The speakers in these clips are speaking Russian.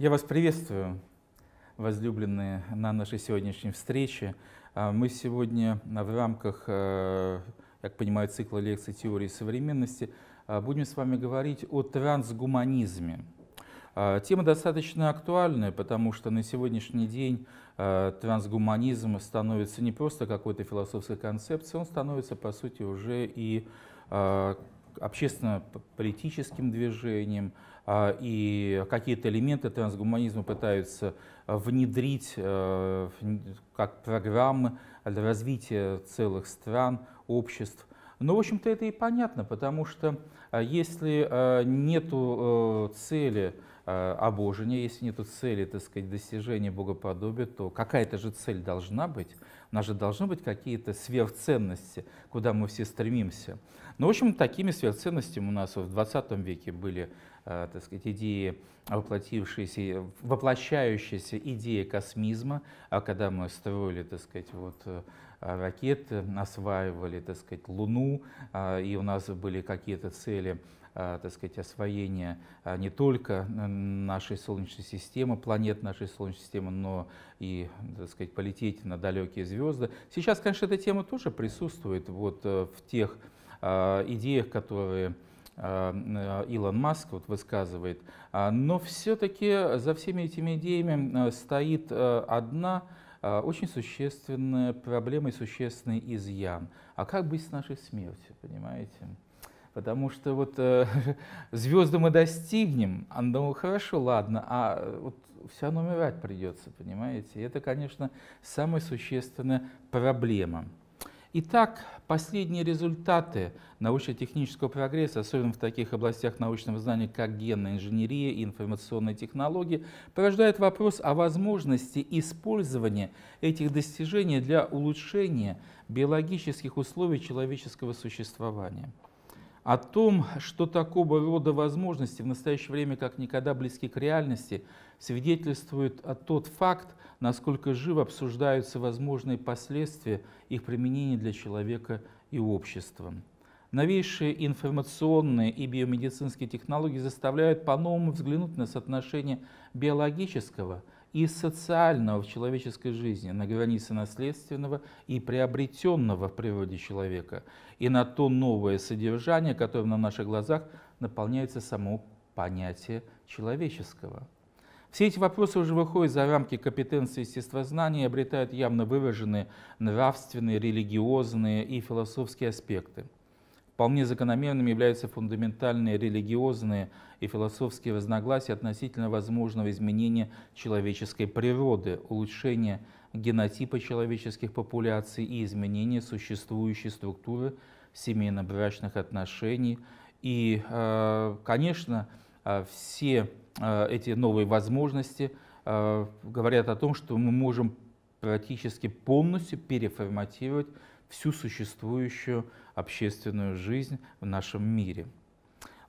Я вас приветствую, возлюбленные, на нашей сегодняшней встрече. А, мы сегодня в рамках, э, как понимаю, цикла лекций теории современности а, будем с вами говорить о трансгуманизме. А, тема достаточно актуальная, потому что на сегодняшний день трансгуманизм становится не просто какой-то философской концепцией, он становится, по сути, уже и общественно-политическим движением, а, и какие-то элементы трансгуманизма пытаются а, внедрить а, как программы для развития целых стран, обществ. Но, ну, в общем-то, это и понятно, потому что если нет цели обожения, если нет цели, так сказать, достижения богоподобия, то какая-то же цель должна быть. У нас же должны быть какие-то сверхценности, куда мы все стремимся. Но, ну, в общем, такими сверхценностями у нас в 20 веке были э, так сказать, идеи, воплотившиеся, воплощающиеся идеи космизма, а когда мы строили, так сказать, вот э, ракеты, осваивали, так сказать, Луну, э, и у нас были какие-то цели Э, так сказать, освоения э, не только нашей Солнечной системы, планет нашей Солнечной системы, но и, так сказать, полететь на далекие звезды. Сейчас, конечно, эта тема тоже присутствует вот э, в тех идеях, которые Илон Маск вот высказывает, а, но все-таки за всеми этими идеями стоит одна очень существенная проблема и существенный изъян. А как быть с нашей смертью, понимаете? Потому что вот э, звезды мы достигнем, а ну хорошо, ладно, а э, вот все равно умирать придется, понимаете? И это, конечно, самая существенная проблема. Итак, последние результаты научно-технического прогресса, особенно в таких областях научного знания, как генная инженерия и информационные технологии, порождают вопрос о возможности использования этих достижений для улучшения биологических условий человеческого существования. О том, что такого рода возможности в настоящее время как никогда близки к реальности, свидетельствует тот факт, насколько живо обсуждаются возможные последствия их применения для человека и общества. Новейшие информационные и биомедицинские технологии заставляют по-новому взглянуть на соотношение биологического – и социального в человеческой жизни, на границе наследственного и приобретенного в природе человека, и на то новое содержание, которым на наших глазах наполняется само понятие человеческого. Все эти вопросы уже выходят за рамки компетенции естествознания и обретают явно выраженные нравственные, религиозные и философские аспекты – Вполне закономерными являются фундаментальные религиозные и философские разногласия относительно возможного изменения человеческой природы, улучшения генотипа человеческих популяций и изменения существующей структуры семейно-брачных отношений. И, э, конечно, э, все э, эти новые возможности говорят о том, что мы можем практически полностью переформатировать всю существующую общественную жизнь в нашем мире.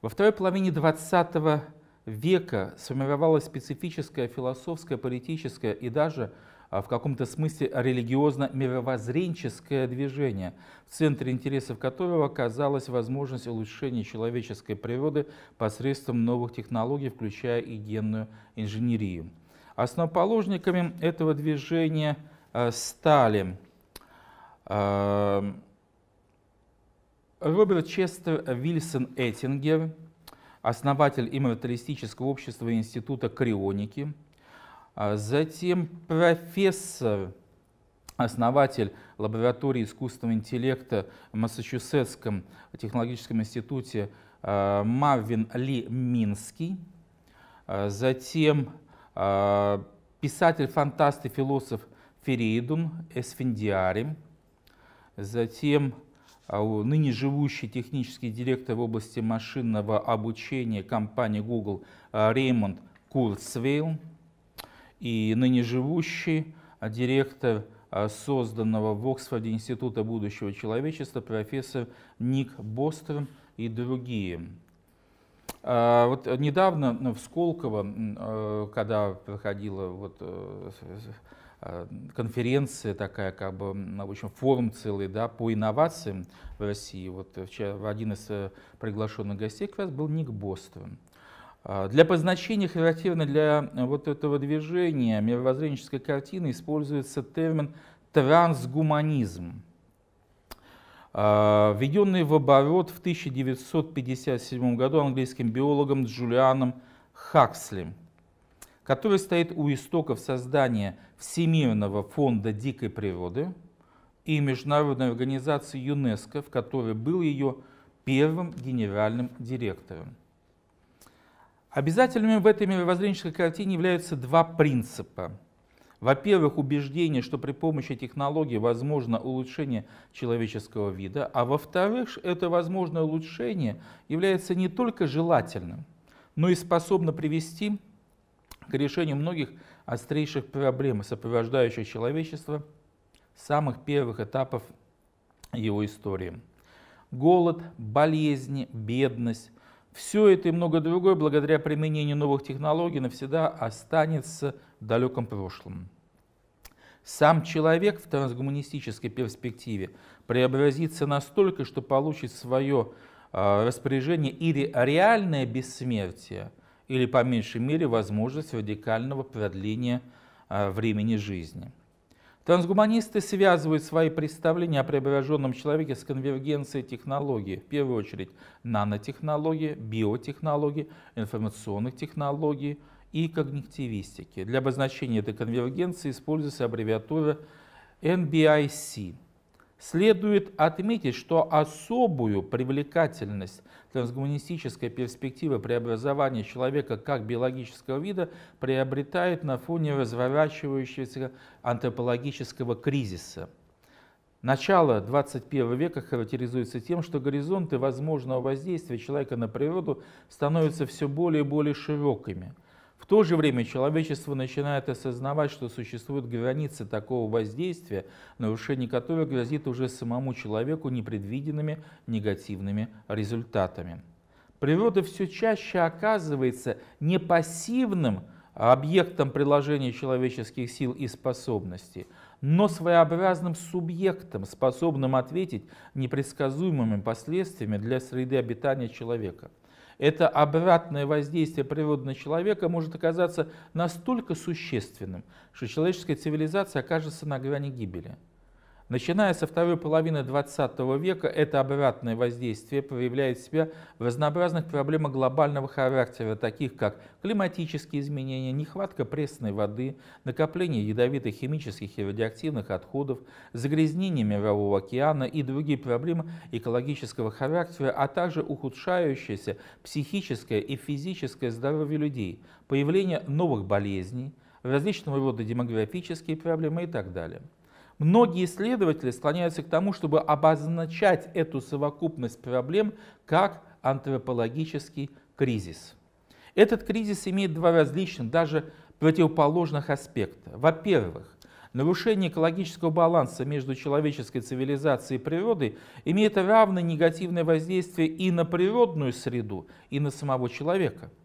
Во второй половине XX века сформировалась специфическая философская, политическая и даже а, в каком-то смысле религиозно-мировоззренческое движение, в центре интересов которого оказалась возможность улучшения человеческой природы посредством новых технологий, включая и генную инженерию. Основоположниками этого движения а, стали Роберт Честер Вильсон Эттингер, основатель имморталистического общества и Института крионики, а затем профессор, основатель лаборатории искусственного интеллекта в Массачусетском технологическом институте а, Марвин Ли Минский, а затем писатель, фантаст и философ Феридун Эсфендиари, затем а, ныне живущий технический директор в области машинного обучения компании Google Реймонд а, Курцвейл и ныне живущий а, директор созданного в Оксфорде Института будущего человечества профессор Ник Бостром и другие. Вот недавно в Сколково, когда проходила вот э, Э, конференция такая, как бы, в общем, форум целый, да, по инновациям в России. Вот э, вчера один из э, приглашенных гостей как раз был Ник Бостон. А, для позначения, характерно для вот этого движения мировоззренческой картины, используется термин «трансгуманизм», а, введенный в оборот в 1957 году английским биологом Джулианом Хаксли который стоит у истоков создания Всемирного фонда дикой природы и Международной организации ЮНЕСКО, в которой был ее первым генеральным директором. Обязательными в этой мировоззренческой картине являются два принципа. Во-первых, убеждение, что при помощи технологий возможно улучшение человеческого вида, а во-вторых, это возможное улучшение является не только желательным, но и способно привести к решению многих острейших проблем, сопровождающих человечество с самых первых этапов его истории. Голод, болезни, бедность – все это и много другое благодаря применению новых технологий навсегда останется в далеком прошлом. Сам человек в трансгуманистической перспективе преобразится настолько, что получит свое а, распоряжение или реальное бессмертие – или по меньшей мере возможность радикального продления а, времени жизни. Трансгуманисты связывают свои представления о преображенном человеке с конвергенцией технологий, в первую очередь нанотехнологии, биотехнологии, информационных технологий и когнитивистики. Для обозначения этой конвергенции используется аббревиатура NBIC Следует отметить, что особую привлекательность трансгуманистической перспективы преобразования человека как биологического вида приобретает на фоне разворачивающегося антропологического кризиса. Начало 21 века характеризуется тем, что горизонты возможного воздействия человека на природу становятся все более и более широкими – в то же время человечество начинает осознавать, что существуют границы такого воздействия, нарушение которых грозит уже самому человеку непредвиденными негативными результатами. Природа все чаще оказывается не пассивным объектом приложения человеческих сил и способностей, но своеобразным субъектом, способным ответить непредсказуемыми последствиями для среды обитания человека – это обратное воздействие природы на человека может оказаться настолько существенным, что человеческая цивилизация окажется на грани гибели. Начиная со второй половины 20 века это обратное воздействие проявляет себя в разнообразных проблемах глобального характера, таких как климатические изменения, нехватка пресной воды, накопление ядовитых химических и радиоактивных отходов, загрязнение Мирового океана и другие проблемы экологического характера, а также ухудшающееся психическое и физическое здоровье людей, появление новых болезней, различного рода демографические проблемы и так далее. Многие исследователи склоняются к тому, чтобы обозначать эту совокупность проблем как антропологический кризис. Этот кризис имеет два различных, даже противоположных аспекта. Во-первых, нарушение экологического баланса между человеческой цивилизацией и природой имеет равное негативное воздействие и на природную среду, и на самого человека –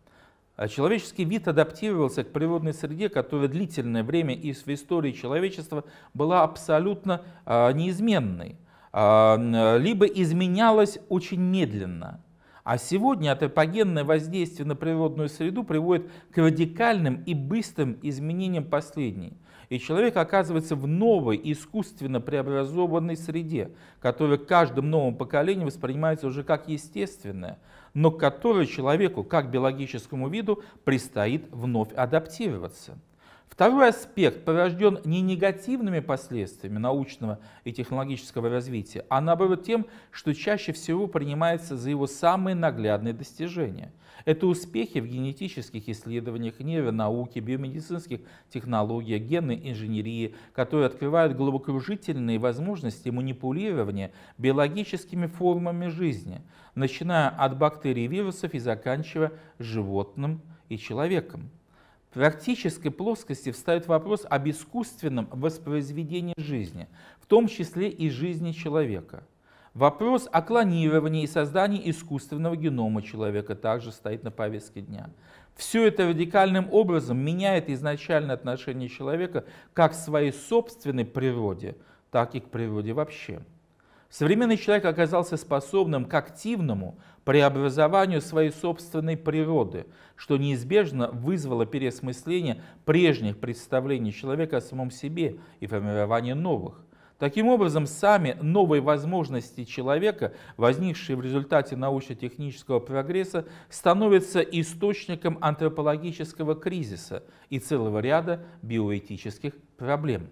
а человеческий вид адаптировался к природной среде, которая длительное время из в истории человечества была абсолютно а, неизменной, а, либо изменялась очень медленно. А сегодня антропогенное воздействие на природную среду приводит к радикальным и быстрым изменениям последней и человек оказывается в новой, искусственно преобразованной среде, которая каждым новым поколением воспринимается уже как естественная, но к которой человеку, как биологическому виду, предстоит вновь адаптироваться – Второй аспект порожден не негативными последствиями научного и технологического развития, а наоборот тем, что чаще всего принимается за его самые наглядные достижения. Это успехи в генетических исследованиях, нейронауке, биомедицинских технологиях, генной инженерии, которые открывают головокружительные возможности манипулирования биологическими формами жизни, начиная от бактерий и вирусов и заканчивая животным и человеком практической плоскости встает вопрос об искусственном воспроизведении жизни, в том числе и жизни человека. Вопрос о клонировании и создании искусственного генома человека также стоит на повестке дня. Все это радикальным образом меняет изначальное отношение человека как к своей собственной природе, так и к природе вообще. Современный человек оказался способным к активному, преобразованию своей собственной природы, что неизбежно вызвало переосмысление прежних представлений человека о самом себе и формирование новых. Таким образом, сами новые возможности человека, возникшие в результате научно-технического прогресса, становятся источником антропологического кризиса и целого ряда биоэтических проблем.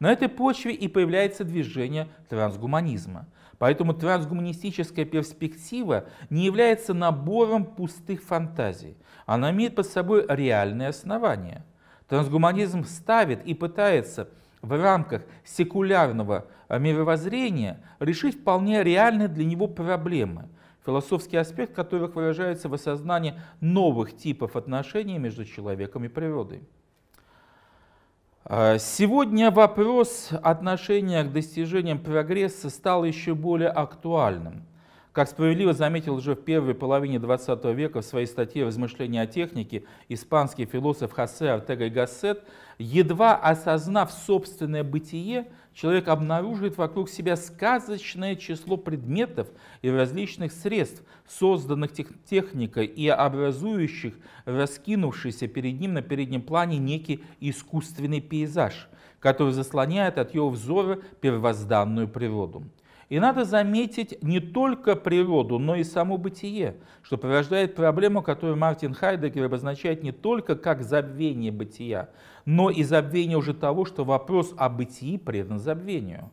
На этой почве и появляется движение трансгуманизма – Поэтому трансгуманистическая перспектива не является набором пустых фантазий. Она имеет под собой реальные основания. Трансгуманизм ставит и пытается в рамках секулярного э, мировоззрения решить вполне реальные для него проблемы, философский аспект которых выражается в осознании новых типов отношений между человеком и природой. А, сегодня вопрос отношения к достижениям прогресса стал еще более актуальным. Как справедливо заметил уже в первой половине 20 века в своей статье «Размышления о технике» испанский философ Хосе Артега Гассет, едва осознав собственное бытие – человек обнаруживает вокруг себя сказочное число предметов и различных средств, созданных тех техникой и образующих раскинувшийся перед ним на переднем плане некий искусственный пейзаж, который заслоняет от его взора первозданную природу. И надо заметить не только природу, но и само бытие, что порождает проблему, которую Мартин Хайдеггер обозначает не только как забвение бытия, но и забвение уже того, что вопрос о бытии предан забвению.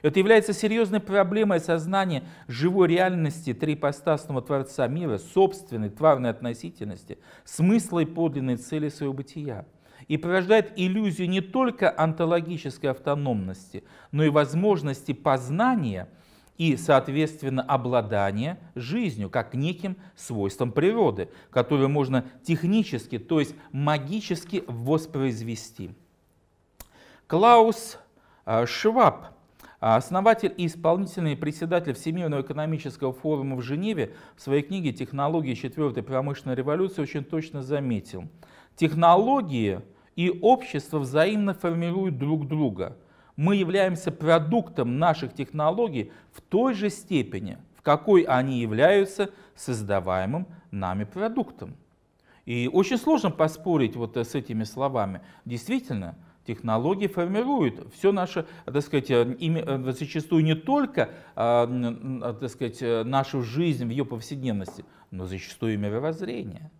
Это является серьезной проблемой сознания живой реальности трипостасного Творца мира, собственной тварной относительности, смысла и подлинной цели своего бытия. И порождает иллюзию не только онтологической автономности, но и возможности познания – и, соответственно, обладание жизнью, как неким свойством природы, которое можно технически, то есть магически воспроизвести. Клаус э, Шваб, э, основатель и исполнительный председатель Всемирного экономического форума в Женеве, в своей книге «Технологии четвертой промышленной революции» очень точно заметил. Технологии и общество взаимно формируют друг друга – мы являемся продуктом наших технологий в той же степени, в какой они являются создаваемым нами продуктом. И очень сложно поспорить вот э, с этими словами. Действительно, технологии формируют все наше, так сказать, э, им, э, зачастую не только, так сказать, нашу жизнь в ее повседневности, но зачастую и мировоззрение.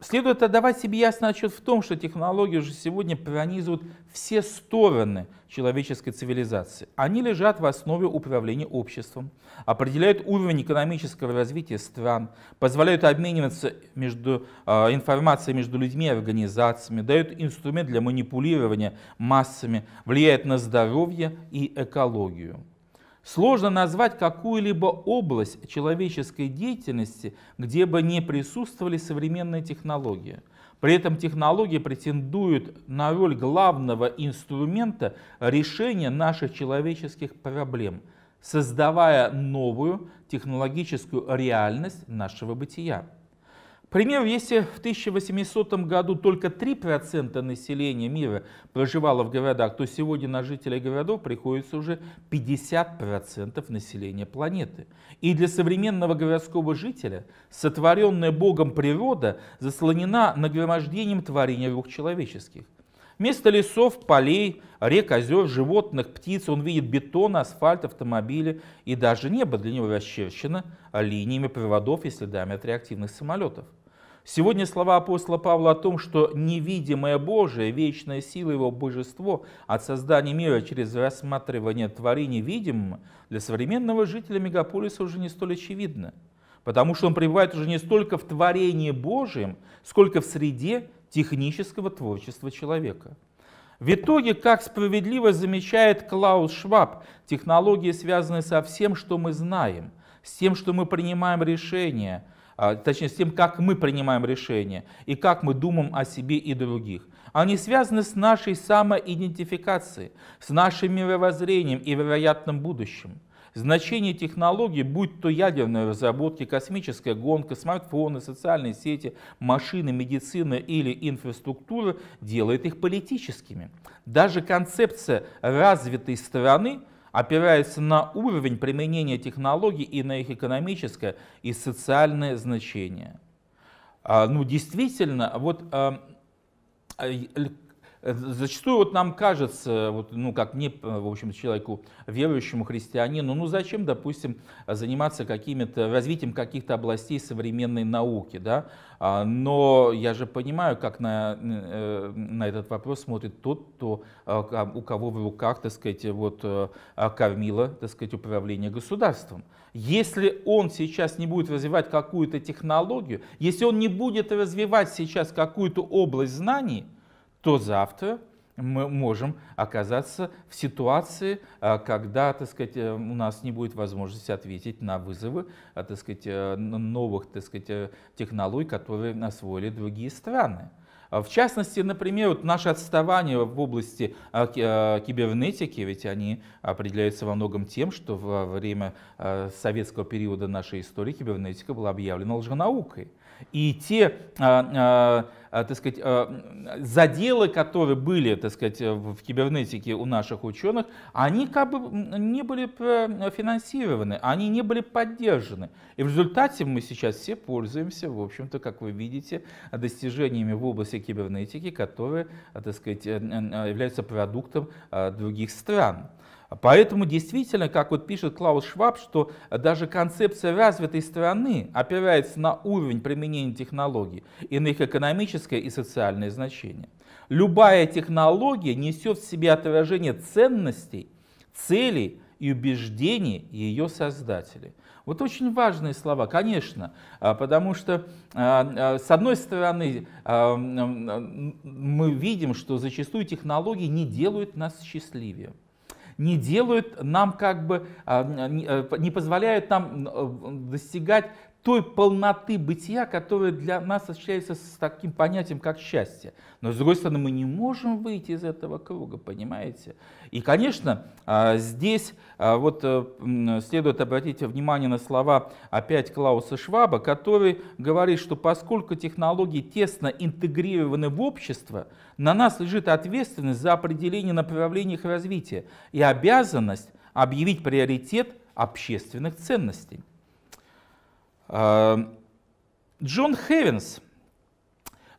Следует отдавать себе ясный отчет в том, что технологии уже сегодня пронизывают все стороны человеческой цивилизации. Они лежат в основе управления обществом, определяют уровень экономического развития стран, позволяют обмениваться между, э, информацией между людьми и организациями, дают инструмент для манипулирования массами, влияют на здоровье и экологию. Сложно назвать какую-либо область человеческой деятельности, где бы не присутствовали современные технологии. При этом технологии претендуют на роль главного инструмента решения наших человеческих проблем, создавая новую технологическую реальность нашего бытия. К примеру, если в 1800 году только 3% населения мира проживало в городах, то сегодня на жителей городов приходится уже 50% населения планеты. И для современного городского жителя сотворенная Богом природа заслонена нагромождением творения рук человеческих. Вместо лесов, полей, рек, озер, животных, птиц он видит бетон, асфальт, автомобили и даже небо для него расчерчено линиями проводов и следами от реактивных самолетов. Сегодня слова апостола Павла о том, что невидимое Божие, вечная сила его божество от создания мира через рассматривание творения видимым, для современного жителя мегаполиса уже не столь очевидно, потому что он пребывает уже не столько в творении Божьем, сколько в среде технического творчества человека. В итоге, как справедливо замечает Клаус Шваб, технологии связаны со всем, что мы знаем, с тем, что мы принимаем решения – а, точнее с тем, как мы принимаем решения и как мы думаем о себе и других. Они связаны с нашей самоидентификацией, с нашим мировоззрением и вероятным будущим. Значение технологий, будь то ядерные разработки, космическая гонка, смартфоны, социальные сети, машины, медицина или инфраструктура, делает их политическими. Даже концепция развитой страны опирается на уровень применения технологий и на их экономическое и социальное значение. А, ну, действительно, вот а, а, Э, зачастую вот нам кажется, вот, ну как не, э, в общем человеку, верующему христианину, ну зачем, допустим, заниматься какими-то, развитием каких-то областей современной науки, да? А, но я же понимаю, как на, э, на этот вопрос смотрит тот, кто, а, у кого в руках, так сказать, вот а, кормило, так сказать, управление государством. Если он сейчас не будет развивать какую-то технологию, если он не будет развивать сейчас какую-то область знаний, то завтра мы можем оказаться в ситуации, э, когда, так сказать, э, у нас не будет возможности ответить на вызовы, э, так сказать, новых, так сказать, технологий, которые освоили другие страны. В частности, например, вот наши отставания в области кибернетики, ведь они определяются во многом тем, что во время советского периода нашей истории кибернетика была объявлена лженаукой. И те а, а, а, так сказать, заделы, которые были так сказать, в кибернетике у наших ученых, они как бы не были э, финансированы, они не были поддержаны. И в результате мы сейчас все пользуемся, в общем-то, как вы видите, достижениями в области кибернетики, которые э, так сказать, э, являются продуктом других стран. Поэтому действительно, как вот пишет Клаус Шваб, что даже концепция развитой страны опирается на уровень применения технологий и на их экономическое и социальное значение. Любая технология несет в себе отражение ценностей, целей и убеждений ее создателей. Вот очень важные слова, конечно, а, потому что, а, а, с одной стороны, мы видим, что зачастую технологии не делают нас счастливее не делают нам как бы, а, а, э, не позволяют нам э, достигать той полноты бытия, которая для нас осуществляется с таким понятием, как счастье. Но, с другой стороны, мы не можем выйти из этого круга, понимаете? И, конечно, а, здесь а, вот э, следует обратить внимание на слова опять Клауса Шваба, который говорит, что поскольку технологии тесно интегрированы в общество, на нас лежит ответственность за определение направлений их развития и обязанность объявить приоритет общественных ценностей. Э, Джон Хевенс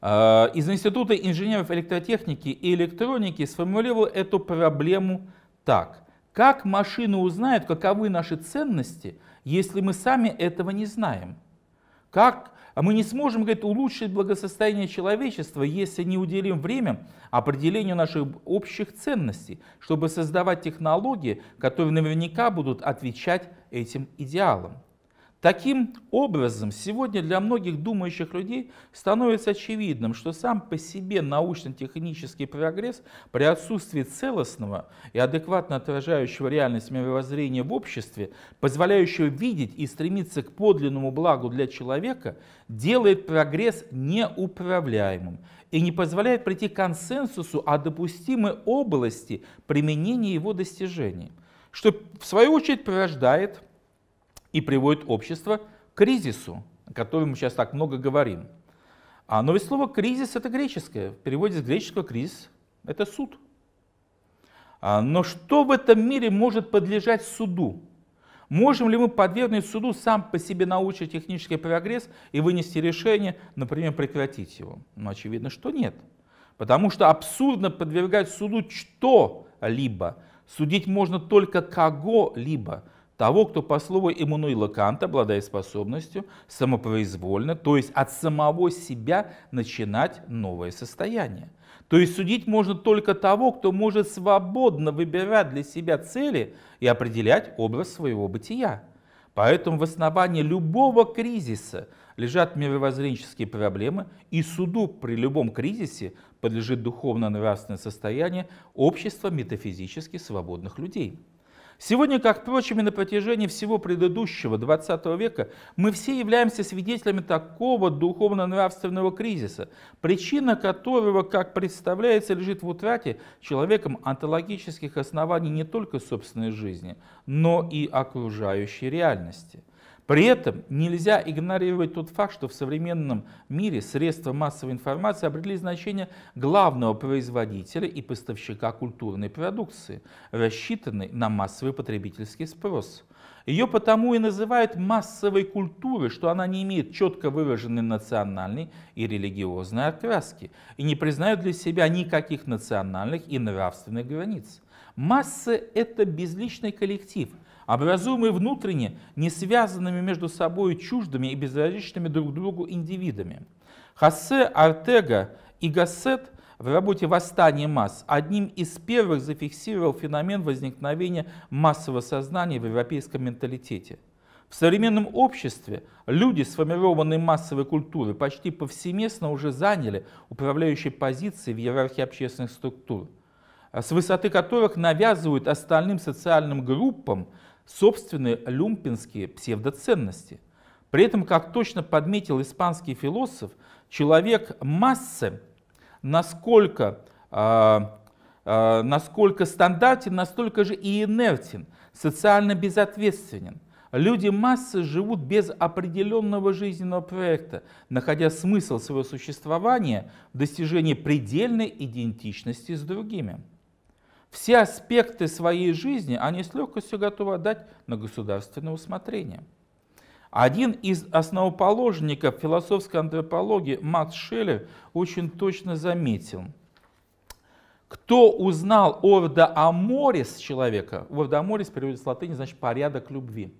э, из Института инженеров электротехники и электроники сформулировал эту проблему так. Как машины узнают, каковы наши ценности, если мы сами этого не знаем? Как мы не сможем говорит, улучшить благосостояние человечества, если не уделим время определению наших общих ценностей, чтобы создавать технологии, которые наверняка будут отвечать этим идеалам? Таким образом, сегодня для многих думающих людей становится очевидным, что сам по себе научно-технический прогресс при отсутствии целостного и адекватно отражающего реальность мировоззрения в обществе, позволяющего видеть и стремиться к подлинному благу для человека, делает прогресс неуправляемым и не позволяет прийти к консенсусу о допустимой области применения его достижений, что в свою очередь порождает и приводит общество к кризису, о котором мы сейчас так много говорим. А, но ведь слово «кризис» — это греческое. В переводе с греческого «кризис» — это суд. А, но что в этом мире может подлежать суду? Можем ли мы подвергнуть суду сам по себе научно-технический прогресс и вынести решение, например, прекратить его? Ну, очевидно, что нет. Потому что абсурдно подвергать суду что-либо. Судить можно только кого-либо того, кто, по слову Эммануила Канта, обладает способностью самопроизвольно, то есть от самого себя начинать новое состояние. То есть судить можно только того, кто может свободно выбирать для себя цели и определять образ своего бытия. Поэтому в основании любого кризиса лежат мировоззренческие проблемы, и суду при любом кризисе подлежит духовно-нравственное состояние общества метафизически свободных людей. Сегодня, как, впрочем, и на протяжении всего предыдущего 20 века, мы все являемся свидетелями такого духовно-нравственного кризиса, причина которого, как представляется, лежит в утрате человеком онтологических оснований не только собственной жизни, но и окружающей реальности. При этом нельзя игнорировать тот факт, что в современном мире средства массовой информации обрели значение главного производителя и поставщика культурной продукции, рассчитанной на массовый потребительский спрос. Ее потому и называют массовой культурой, что она не имеет четко выраженной национальной и религиозной окраски и не признает для себя никаких национальных и нравственных границ. Массы – это безличный коллектив – образуемые внутренне не связанными между собой чуждыми и безразличными друг другу индивидами. Хосе Артега и Гассет в работе «Восстание масс» одним из первых зафиксировал феномен возникновения массового сознания в европейском менталитете – в современном обществе люди, сформированные массовой культурой, почти повсеместно уже заняли управляющие позиции в иерархии общественных структур, с высоты которых навязывают остальным социальным группам собственные люмпинские псевдоценности. При этом, как точно подметил испанский философ, человек массы, насколько, э, э, насколько стандартен, настолько же и инертен, социально безответственен. Люди массы живут без определенного жизненного проекта, находя смысл своего существования в достижении предельной идентичности с другими. Все аспекты своей жизни они с легкостью готовы отдать на государственное усмотрение. Один из основоположников философской антропологии Макс Шеллер очень точно заметил, кто узнал орда аморис человека, орда аморис переводится с латыни, значит порядок любви.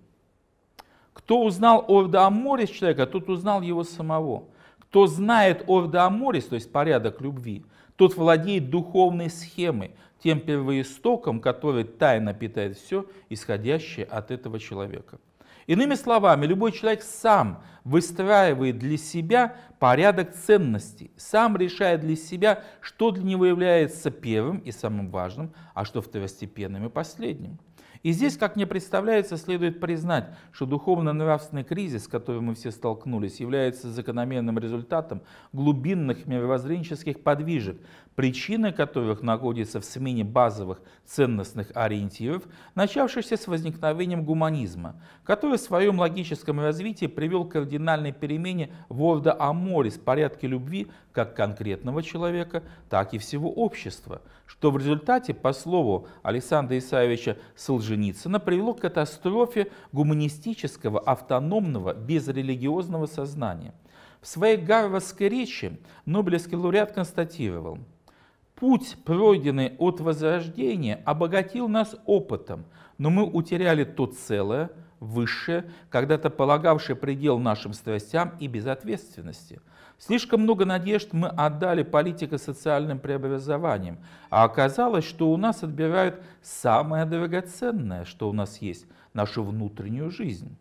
Кто узнал орда аморис человека, тот узнал его самого. Кто знает орда аморис, то есть порядок любви, тот владеет духовной схемой, тем первоистоком, который тайно питает все, исходящее от этого человека. Иными словами, любой человек сам выстраивает для себя порядок ценностей, сам решает для себя, что для него является первым и самым важным, а что второстепенным и последним. И здесь, как мне представляется, следует признать, что духовно-нравственный кризис, с которым мы все столкнулись, является закономерным результатом глубинных мировоззренческих подвижек, причины которых находятся в смене базовых ценностных ориентиров, начавшихся с возникновением гуманизма, который в своем логическом развитии привел к кардинальной перемене ворда о море с порядка любви как конкретного человека, так и всего общества, что в результате, по слову Александра Исаевича Солженицына, привело к катастрофе гуманистического, автономного, безрелигиозного сознания. В своей гарвардской речи Нобелевский лауреат констатировал – Путь, пройденный от возрождения, обогатил нас опытом, но мы утеряли то целое, высшее, когда-то полагавшее предел нашим страстям и безответственности. Слишком много надежд мы отдали политико-социальным преобразованиям, а оказалось, что у нас отбирают самое драгоценное, что у нас есть – нашу внутреннюю жизнь.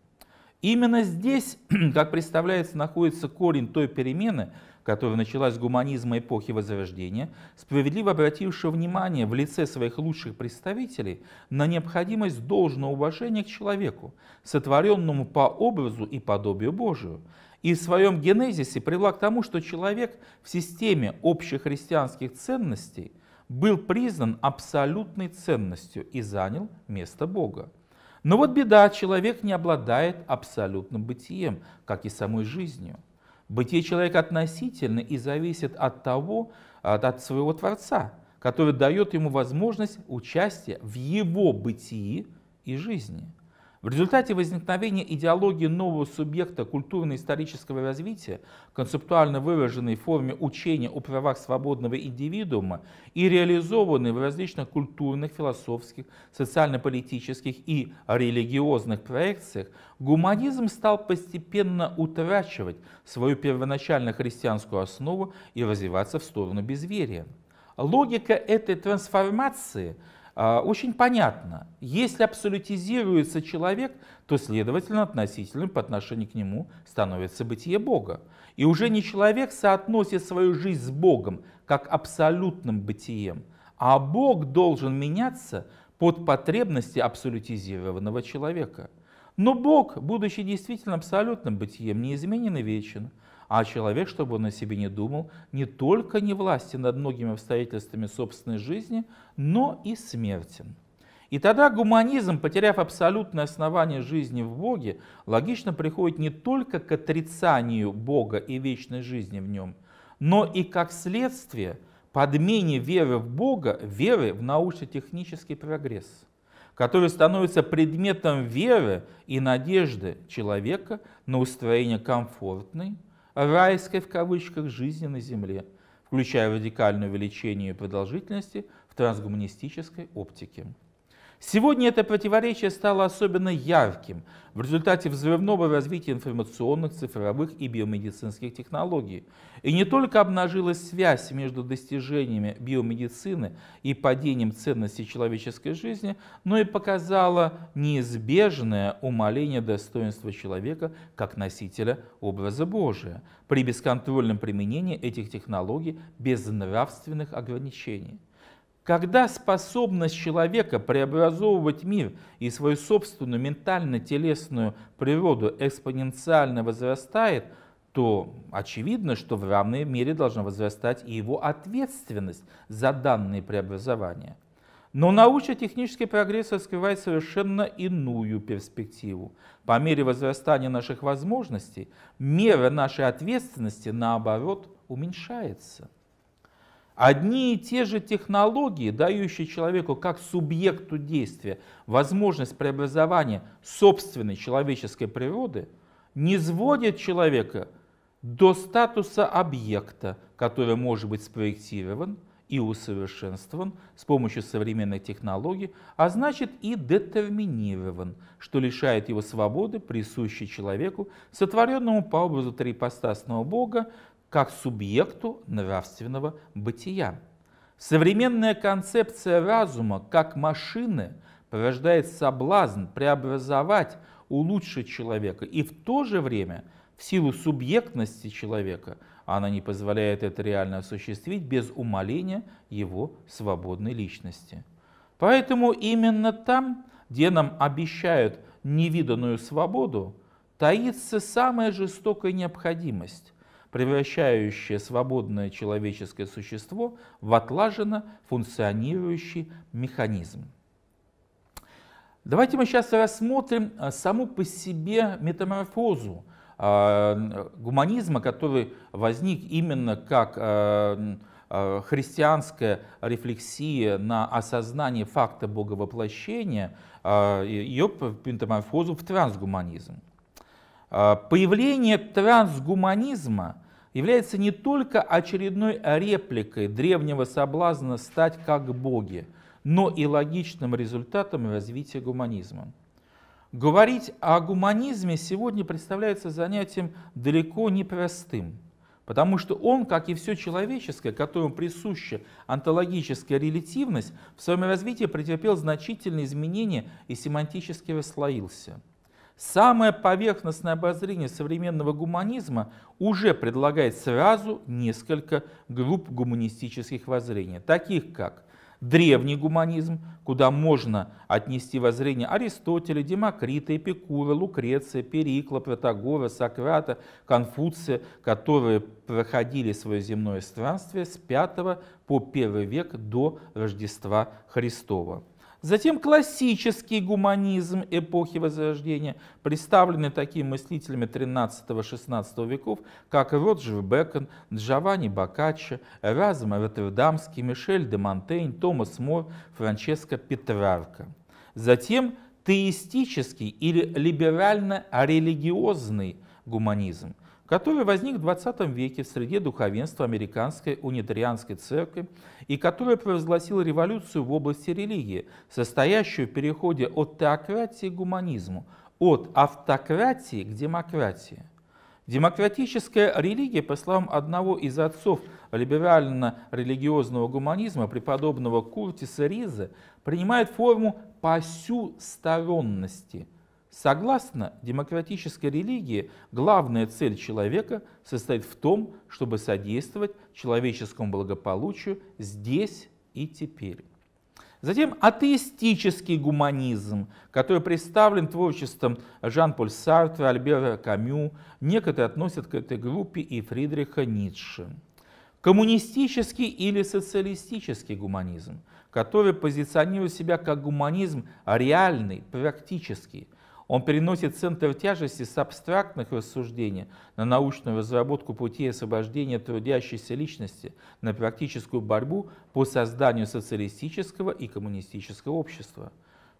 Именно здесь, как представляется, находится корень той перемены – которая началась с гуманизма эпохи Возрождения, справедливо обратившего внимание в лице своих лучших представителей на необходимость должного уважения к человеку, сотворенному по образу и подобию Божию, и в своем генезисе привела к тому, что человек в системе общих христианских ценностей был признан абсолютной ценностью и занял место Бога. Но вот беда, человек не обладает абсолютным бытием, как и самой жизнью – Бытие человека относительно и зависит от того, от своего Творца, который дает ему возможность участия в его бытии и жизни. В результате возникновения идеологии нового субъекта культурно-исторического развития, концептуально выраженной в форме учения о правах свободного индивидуума и реализованной в различных культурных, философских, социально-политических и религиозных проекциях, гуманизм стал постепенно утрачивать свою первоначально христианскую основу и развиваться в сторону безверия. Логика этой трансформации – а, очень понятно, если абсолютизируется человек, то, следовательно, относительным по отношению к нему становится бытие Бога. И уже не человек соотносит свою жизнь с Богом как абсолютным бытием, а Бог должен меняться под потребности абсолютизированного человека. Но Бог, будучи действительно абсолютным бытием, неизменен и вечен – а человек, чтобы он о себе не думал, не только не властен над многими обстоятельствами собственной жизни, но и смертен. И тогда гуманизм, потеряв абсолютное основание жизни в Боге, логично приходит не только к отрицанию Бога и вечной жизни в нем, но и как следствие подмене веры в Бога, веры в научно-технический прогресс, который становится предметом веры и надежды человека на устроение комфортной, райской в кавычках жизни на Земле, включая радикальное увеличение продолжительности в трансгуманистической оптике. Сегодня это противоречие стало особенно ярким в результате взрывного развития информационных, цифровых и биомедицинских технологий. И не только обнажилась связь между достижениями биомедицины и падением ценности человеческой жизни, но и показала неизбежное умаление достоинства человека как носителя образа Божия при бесконтрольном применении этих технологий без нравственных ограничений. Когда способность человека преобразовывать мир и свою собственную ментально-телесную природу экспоненциально возрастает, то очевидно, что в равной мере должна возрастать и его ответственность за данные преобразования. Но научно-технический прогресс раскрывает совершенно иную перспективу. По мере возрастания наших возможностей, мера нашей ответственности, наоборот, уменьшается. Одни и те же технологии, дающие человеку как субъекту действия возможность преобразования собственной человеческой природы, не сводят человека до статуса объекта, который может быть спроектирован и усовершенствован с помощью современных технологий, а значит и детерминирован, что лишает его свободы, присущей человеку, сотворенному по образу трипостасного Бога, как субъекту нравственного бытия. Современная концепция разума как машины порождает соблазн преобразовать, улучшить человека и в то же время в силу субъектности человека она не позволяет это реально осуществить без умаления его свободной личности. Поэтому именно там, где нам обещают невиданную свободу, таится самая жестокая необходимость превращающее свободное человеческое существо в отлаженно функционирующий механизм. Давайте мы сейчас рассмотрим э, саму по себе метаморфозу э, гуманизма, который возник именно как э, христианская рефлексия на осознание факта боговоплощения, ее метаморфозу в трансгуманизм. А, появление трансгуманизма является не только очередной репликой древнего соблазна стать как боги, но и логичным результатом развития гуманизма. Говорить о гуманизме сегодня представляется занятием далеко не простым, потому что он, как и все человеческое, которому присуща онтологическая релятивность, в своем развитии претерпел значительные изменения и семантически расслоился – Самое поверхностное обозрение современного гуманизма уже предлагает сразу несколько групп гуманистических воззрений, таких как древний гуманизм, куда можно отнести воззрения Аристотеля, Демокрита, Эпикура, Лукреция, Перикла, Протагора, Сократа, Конфуция, которые проходили свое земное странствие с V по I век до Рождества Христова. Затем классический гуманизм эпохи Возрождения, представленный такими мыслителями 13-16 веков, как Роджер Бекон, Джованни Боккаччо, Разум Роттердамский, Мишель де Монтейн, Томас Мор, Франческо Петрарко. Затем теистический или либерально-религиозный гуманизм, который возник в 20 веке в среде духовенства американской унитарианской церкви и который провозгласил революцию в области религии, состоящую в переходе от теократии к гуманизму, от автократии к демократии. Демократическая религия, по словам одного из отцов либерально-религиозного гуманизма, преподобного Куртиса Риза, принимает форму посюсторонности – Согласно демократической религии, главная цель человека состоит в том, чтобы содействовать человеческому благополучию здесь и теперь. Затем атеистический гуманизм, который представлен творчеством Жан-Поль Сартра, Альбера Камю, некоторые относят к этой группе и Фридриха Ницше. Коммунистический или социалистический гуманизм, который позиционирует себя как гуманизм реальный, практический – он переносит центр тяжести с абстрактных рассуждений на научную разработку путей освобождения трудящейся личности, на практическую борьбу по созданию социалистического и коммунистического общества.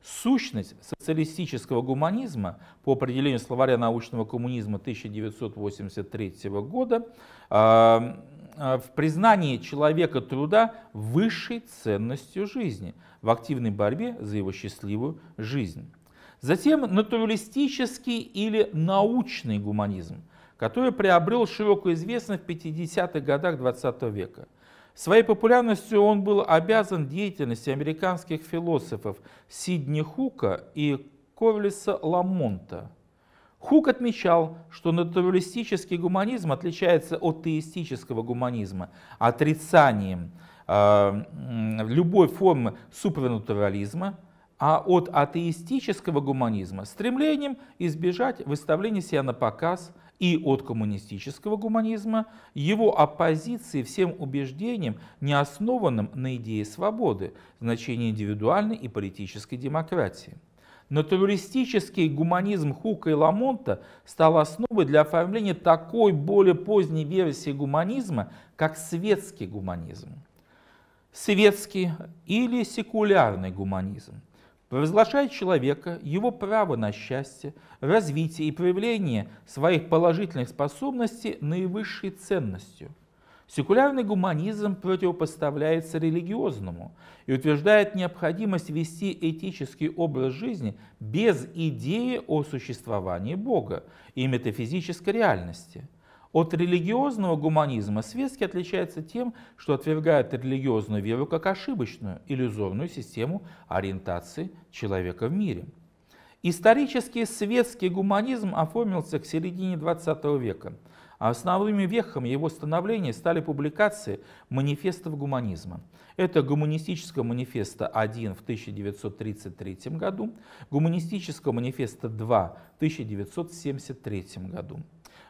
Сущность социалистического гуманизма, по определению словаря научного коммунизма 1983 года, а, а, в признании человека труда высшей ценностью жизни, в активной борьбе за его счастливую жизнь. Затем натуралистический или научный гуманизм, который приобрел широкую известность в 50-х годах XX века. Своей популярностью он был обязан деятельности американских философов Сидни Хука и Корлиса Ламонта. Хук отмечал, что натуралистический гуманизм отличается от теистического гуманизма отрицанием э, любой формы супернатурализма а от атеистического гуманизма стремлением избежать выставления себя на показ и от коммунистического гуманизма его оппозиции всем убеждениям, не основанным на идее свободы, значении индивидуальной и политической демократии. Натуралистический гуманизм Хука и Ламонта стал основой для оформления такой более поздней версии гуманизма, как светский гуманизм. Светский или секулярный гуманизм провозглашает человека, его право на счастье, развитие и проявление своих положительных способностей наивысшей ценностью. Секулярный гуманизм противопоставляется религиозному и утверждает необходимость вести этический образ жизни без идеи о существовании Бога и метафизической реальности – от религиозного гуманизма светский отличается тем, что отвергает религиозную веру как ошибочную, иллюзорную систему ориентации человека в мире. Исторически светский гуманизм оформился к середине XX века, а основными вехами его становления стали публикации манифестов гуманизма. Это гуманистического манифеста 1 в 1933 году, гуманистического манифеста 2 в 1973 году.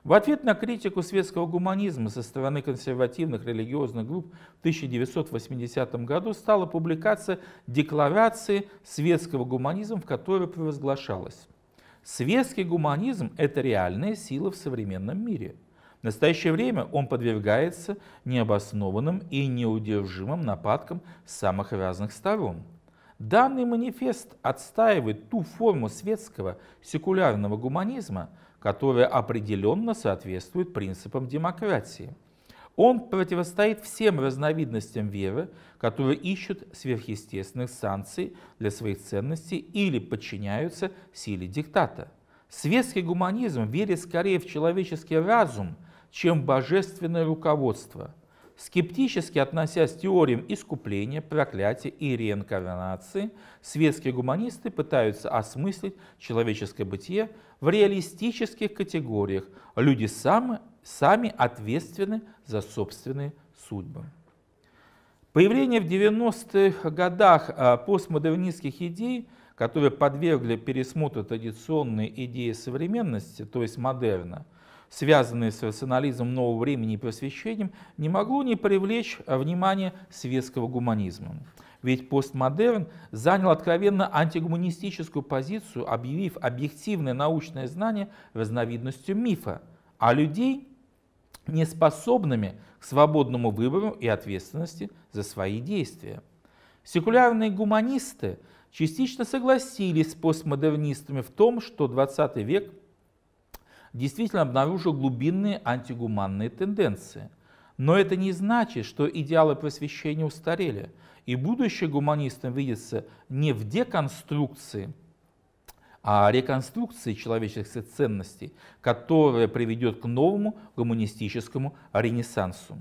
В ответ на критику светского гуманизма со стороны консервативных религиозных групп в 1980 году стала публикация декларации светского гуманизма, в которой провозглашалось «Светский гуманизм – это реальная сила в современном мире». В настоящее время он подвергается необоснованным и неудержимым нападкам самых разных сторон. Данный манифест отстаивает ту форму светского секулярного гуманизма – которая определенно соответствует принципам демократии. Он противостоит всем разновидностям веры, которые ищут сверхъестественных санкций для своих ценностей или подчиняются силе диктата. Светский гуманизм верит скорее в человеческий разум, чем в божественное руководство. Скептически относясь к теориям искупления, проклятия и реинкарнации, светские гуманисты пытаются осмыслить человеческое бытие в реалистических категориях. Люди сами, сами ответственны за собственные судьбы. Появление в 90-х годах а, постмодернистских идей, которые подвергли пересмотру традиционные идеи современности, то есть модерна – связанные с рационализмом нового времени и просвещением, не могло не привлечь э, внимание светского гуманизма. Ведь постмодерн занял откровенно антигуманистическую позицию, объявив объективное научное знание разновидностью мифа, а людей неспособными к свободному выбору и ответственности за свои действия. Секулярные гуманисты частично согласились с постмодернистами в том, что 20 век – действительно обнаружил глубинные антигуманные тенденции. Но это не значит, что идеалы просвещения устарели, и будущее гуманистам видится не в деконструкции, а реконструкции человеческих ценностей, которая приведет к новому гуманистическому ренессансу.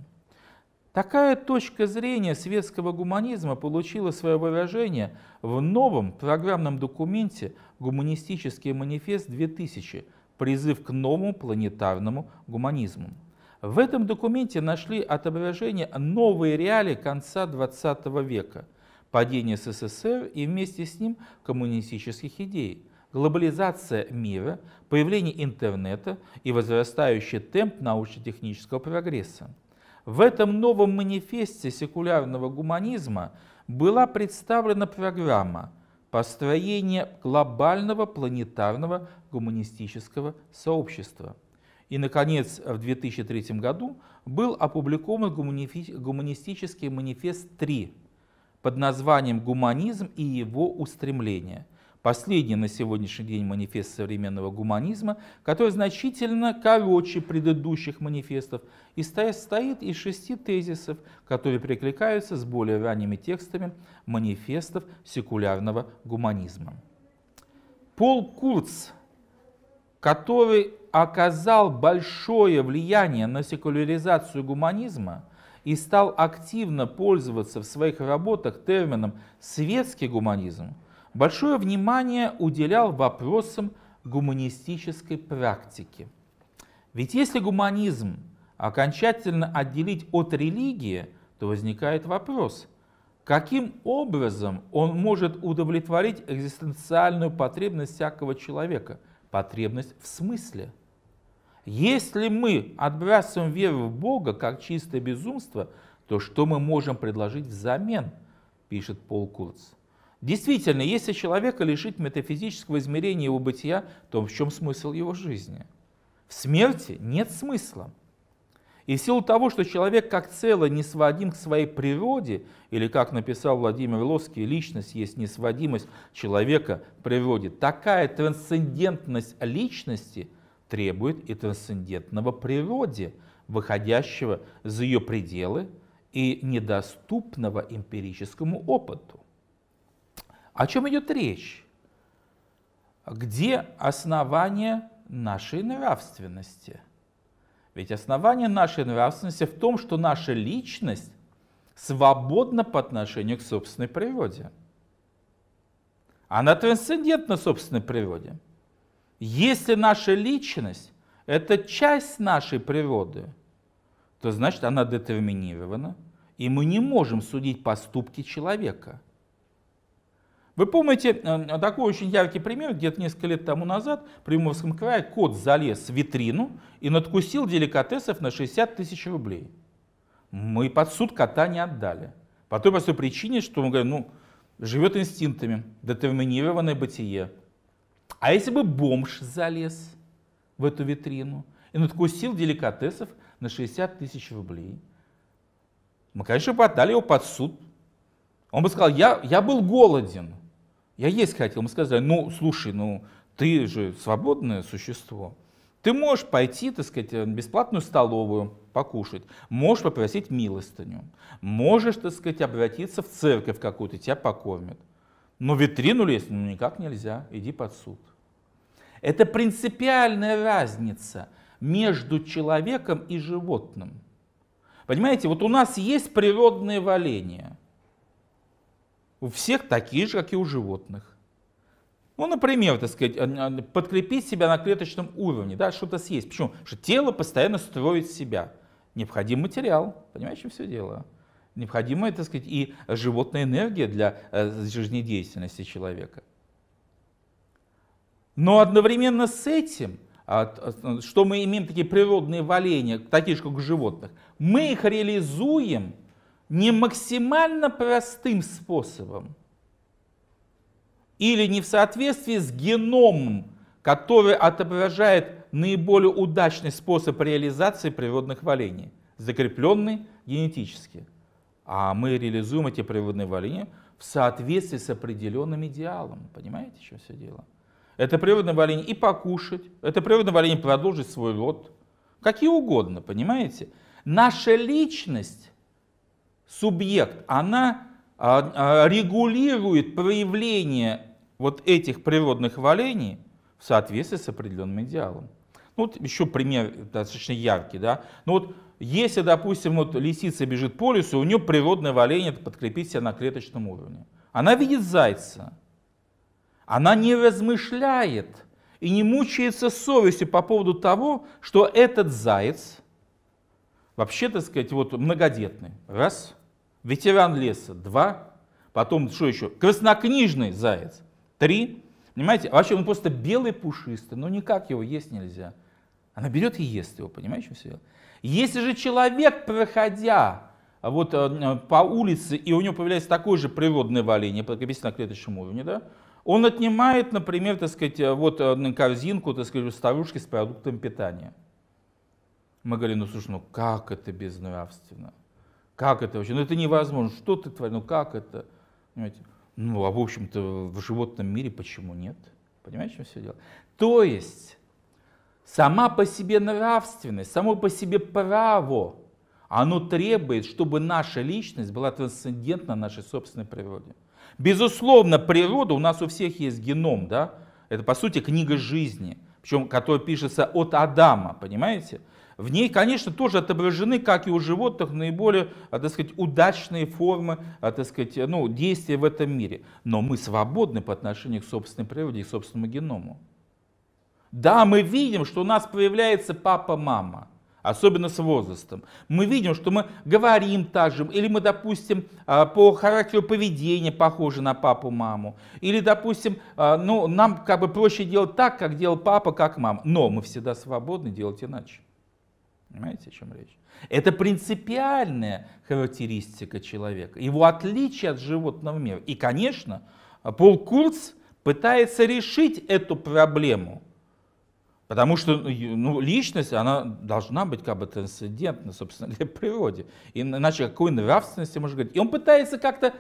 Такая точка зрения светского гуманизма получила свое выражение в новом программном документе «Гуманистический манифест 2000», призыв к новому планетарному гуманизму. В этом документе нашли отображение новые реалии конца XX века, падение СССР и вместе с ним коммунистических идей, глобализация мира, появление интернета и возрастающий темп научно-технического прогресса. В этом новом манифесте секулярного гуманизма была представлена программа – построение глобального планетарного гуманистического сообщества. И, наконец, в 2003 году был опубликован гуманистический манифест 3 под названием «Гуманизм и его устремления», Последний на сегодняшний день манифест современного гуманизма, который значительно короче предыдущих манифестов и состоит из шести тезисов, которые прикликаются с более ранними текстами манифестов секулярного гуманизма. Пол Курц, который оказал большое влияние на секуляризацию гуманизма и стал активно пользоваться в своих работах термином «светский гуманизм», большое внимание уделял вопросам гуманистической практики. Ведь если гуманизм окончательно отделить от религии, то возникает вопрос, каким образом он может удовлетворить экзистенциальную потребность всякого человека, потребность в смысле. Если мы отбрасываем веру в Бога как чистое безумство, то что мы можем предложить взамен, пишет Пол Курц. Действительно, если человека лишить метафизического измерения его бытия, то в чем смысл его жизни? В смерти нет смысла. И в силу того, что человек как целое не сводим к своей природе, или, как написал Владимир Лоский, личность есть несводимость человека к природе, такая трансцендентность личности требует и трансцендентного природе, выходящего за ее пределы и недоступного эмпирическому опыту. О чем идет речь? Где основание нашей нравственности? Ведь основание нашей нравственности в том, что наша личность свободна по отношению к собственной природе. Она трансцендентна собственной природе. Если наша личность – это часть нашей природы, то значит она детерминирована, и мы не можем судить поступки человека – вы помните э, такой очень яркий пример, где-то несколько лет тому назад в Приморском крае кот залез в витрину и надкусил деликатесов на 60 тысяч рублей. Мы под суд кота не отдали. По той простой причине, что мы говорим, ну, живет инстинктами, детерминированное бытие. А если бы бомж залез в эту витрину и надкусил деликатесов на 60 тысяч рублей, мы, конечно, бы отдали его под суд. Он бы сказал, я, я был голоден, я есть хотел. Мы сказали, ну, слушай, ну, ты же свободное существо. Ты можешь пойти, так сказать, э, бесплатную столовую покушать, можешь попросить милостыню, можешь, так сказать, обратиться в церковь какую-то, тебя покормят. Но витрину лезть ну, никак нельзя, иди под суд. Это принципиальная разница между человеком и животным. Понимаете, вот у нас есть природные валения – у всех такие же, как и у животных. Ну, например, так сказать, э, э, подкрепить себя на клеточном уровне, да, что-то съесть. Почему? Потому что тело постоянно строит себя. Необходим материал, понимаешь, чем все дело. Необходима, так сказать, и животная энергия для э, жизнедеятельности человека. Но одновременно с этим, а, что мы имеем такие природные валения, такие же, как у животных, мы их реализуем – не максимально простым способом или не в соответствии с геномом, который отображает наиболее удачный способ реализации природных валений, закрепленный генетически. А мы реализуем эти природные валения в соответствии с определенным идеалом. Понимаете, в чем все дело? Это природное валение и покушать, это природное валение продолжить свой род, какие угодно, понимаете? Наша личность субъект, она а, а, регулирует проявление вот этих природных валений в соответствии с определенным идеалом. Ну, вот еще пример достаточно яркий. Да? Ну, вот если, допустим, вот лисица бежит по лесу, у нее природное валение подкрепить себя на клеточном уровне. Она видит зайца. Она не размышляет и не мучается совестью по поводу того, что этот заяц вообще, так сказать, вот многодетный. Раз ветеран леса два, потом что еще, краснокнижный заяц три, понимаете, а вообще он просто белый пушистый, но ну, никак его есть нельзя. Она берет и ест его, понимаете, все. Если же человек, проходя вот э, по улице, и у него появляется такое же природное валение, подобно клеточному уровню, да, он отнимает, например, так сказать, э, вот э, на корзинку, так сказать, у старушки с продуктами питания. Мы говорим, ну слушай, ну как это безнравственно? Как это вообще? Ну это невозможно. Что ты творишь? Ну как это? Понимаете? Ну, а в общем-то в животном мире почему нет? Понимаете, в чем все дело? То есть сама по себе нравственность, само по себе право, оно требует, чтобы наша личность была трансцендентна нашей собственной природе. Безусловно, природа, у нас у всех есть геном, да? Это, по сути, книга жизни, причем, которая пишется от Адама, понимаете? В ней, конечно, тоже отображены, как и у животных, наиболее, э, так сказать, удачные формы, э, так сказать, э, ну, действия в этом мире. Но мы свободны по отношению к собственной природе и собственному геному. Да, мы видим, что у нас появляется папа-мама, особенно с возрастом. Мы видим, что мы говорим так же, или мы, допустим, по характеру поведения похожи на папу-маму, или, допустим, ну, нам как бы проще делать так, как делал папа, как мама. Но мы всегда свободны делать иначе. Понимаете, о чем речь? Это принципиальная характеристика человека, его отличие от животного мира. И, конечно, Пол Курц пытается решить эту проблему. Потому что ну, ну личность, она должна быть как бы трансцендентна, собственно говоря, в природе. Иначе о какой нравственности можно говорить? И он пытается как-то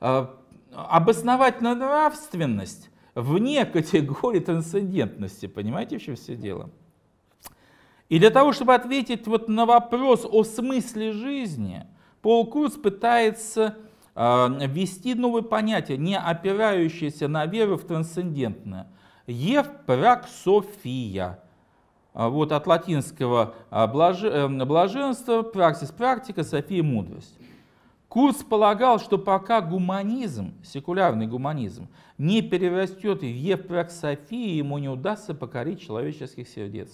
э, обосновать нравственность вне категории трансцендентности. Понимаете, в чем все дело? И для того, чтобы ответить вот на вопрос о смысле жизни, Пол Курс пытается а, ввести новые понятия, не опирающиеся на веру в трансцендентное. Евпраксофия. А, вот от латинского а, э, блаженство, праксис практика, София мудрость. Курс полагал, что пока гуманизм, секулярный гуманизм, не перерастет в евпраксофию, ему не удастся покорить человеческих сердец.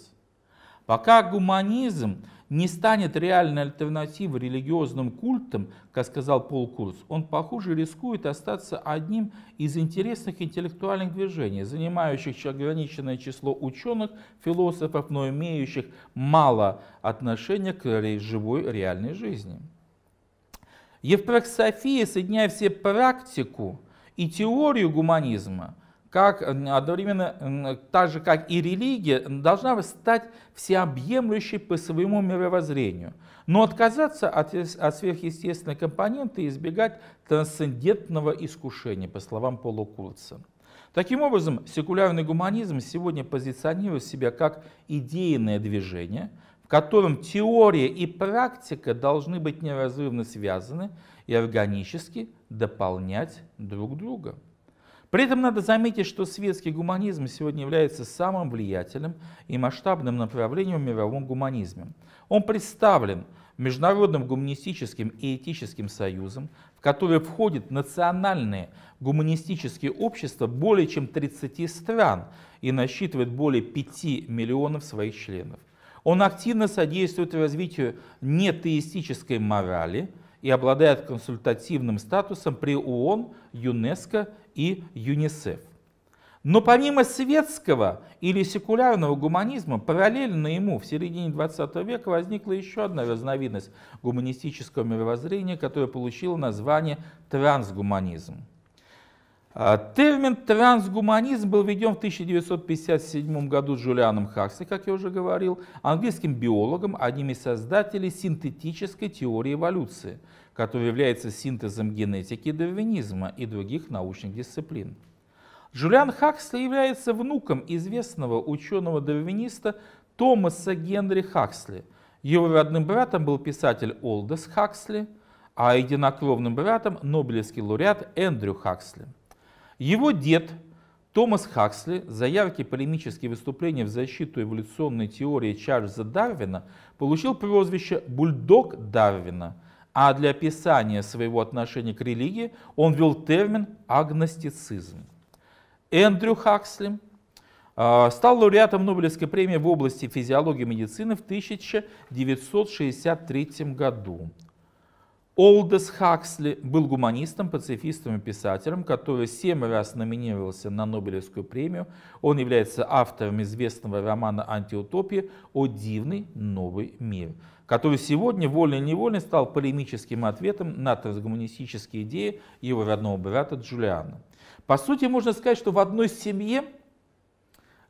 Пока гуманизм не станет реальной альтернативой религиозным культам, как сказал Пол Курц, он, похоже, рискует остаться одним из интересных интеллектуальных движений, занимающих ограниченное число ученых, философов, но имеющих мало отношения к живой реальной жизни. Евпроксофия, соединяя все практику и теорию гуманизма, как э, одновременно, так же как и религия, должна стать всеобъемлющей по своему мировоззрению, но отказаться от, от сверхъестественной компоненты и избегать трансцендентного искушения, по словам Пола Курца. Таким образом, секулярный гуманизм сегодня позиционирует себя как идейное движение, в котором теория и практика должны быть неразрывно связаны и органически дополнять друг друга. При этом надо заметить, что светский гуманизм сегодня является самым влиятельным и масштабным направлением в мировом гуманизме. Он представлен Международным гуманистическим и этическим союзом, в который входят национальные гуманистические общества более чем 30 стран и насчитывает более 5 миллионов своих членов. Он активно содействует развитию нетеистической морали и обладает консультативным статусом при ООН, ЮНЕСКО и ЮНИСЕФ. Но помимо светского или секулярного гуманизма, параллельно ему в середине 20 века возникла еще одна разновидность гуманистического мировоззрения, которая получила название трансгуманизм. А, термин «трансгуманизм» был введен в 1957 году Джулианом Хаксли, как я уже говорил, английским биологом, одним из создателей синтетической теории эволюции – который является синтезом генетики дарвинизма и других научных дисциплин. Джулиан Хаксли является внуком известного ученого-дарвиниста Томаса Генри Хаксли. Его родным братом был писатель Олдес Хаксли, а единокровным братом – нобелевский лауреат Эндрю Хаксли. Его дед Томас Хаксли за яркие полемические выступления в защиту эволюционной теории Чарльза Дарвина получил прозвище «бульдог Дарвина», а для описания своего отношения к религии он ввел термин агностицизм. Эндрю Хаксли а, стал лауреатом Нобелевской премии в области физиологии и медицины в 1963 году. Олдес Хаксли был гуманистом, пацифистом и писателем, который семь раз номинировался на Нобелевскую премию. Он является автором известного романа «Антиутопия» о дивный новый мир который сегодня вольно-невольно стал полемическим ответом на трансгуманистические идеи его родного брата Джулиана. По сути, можно сказать, что в одной семье,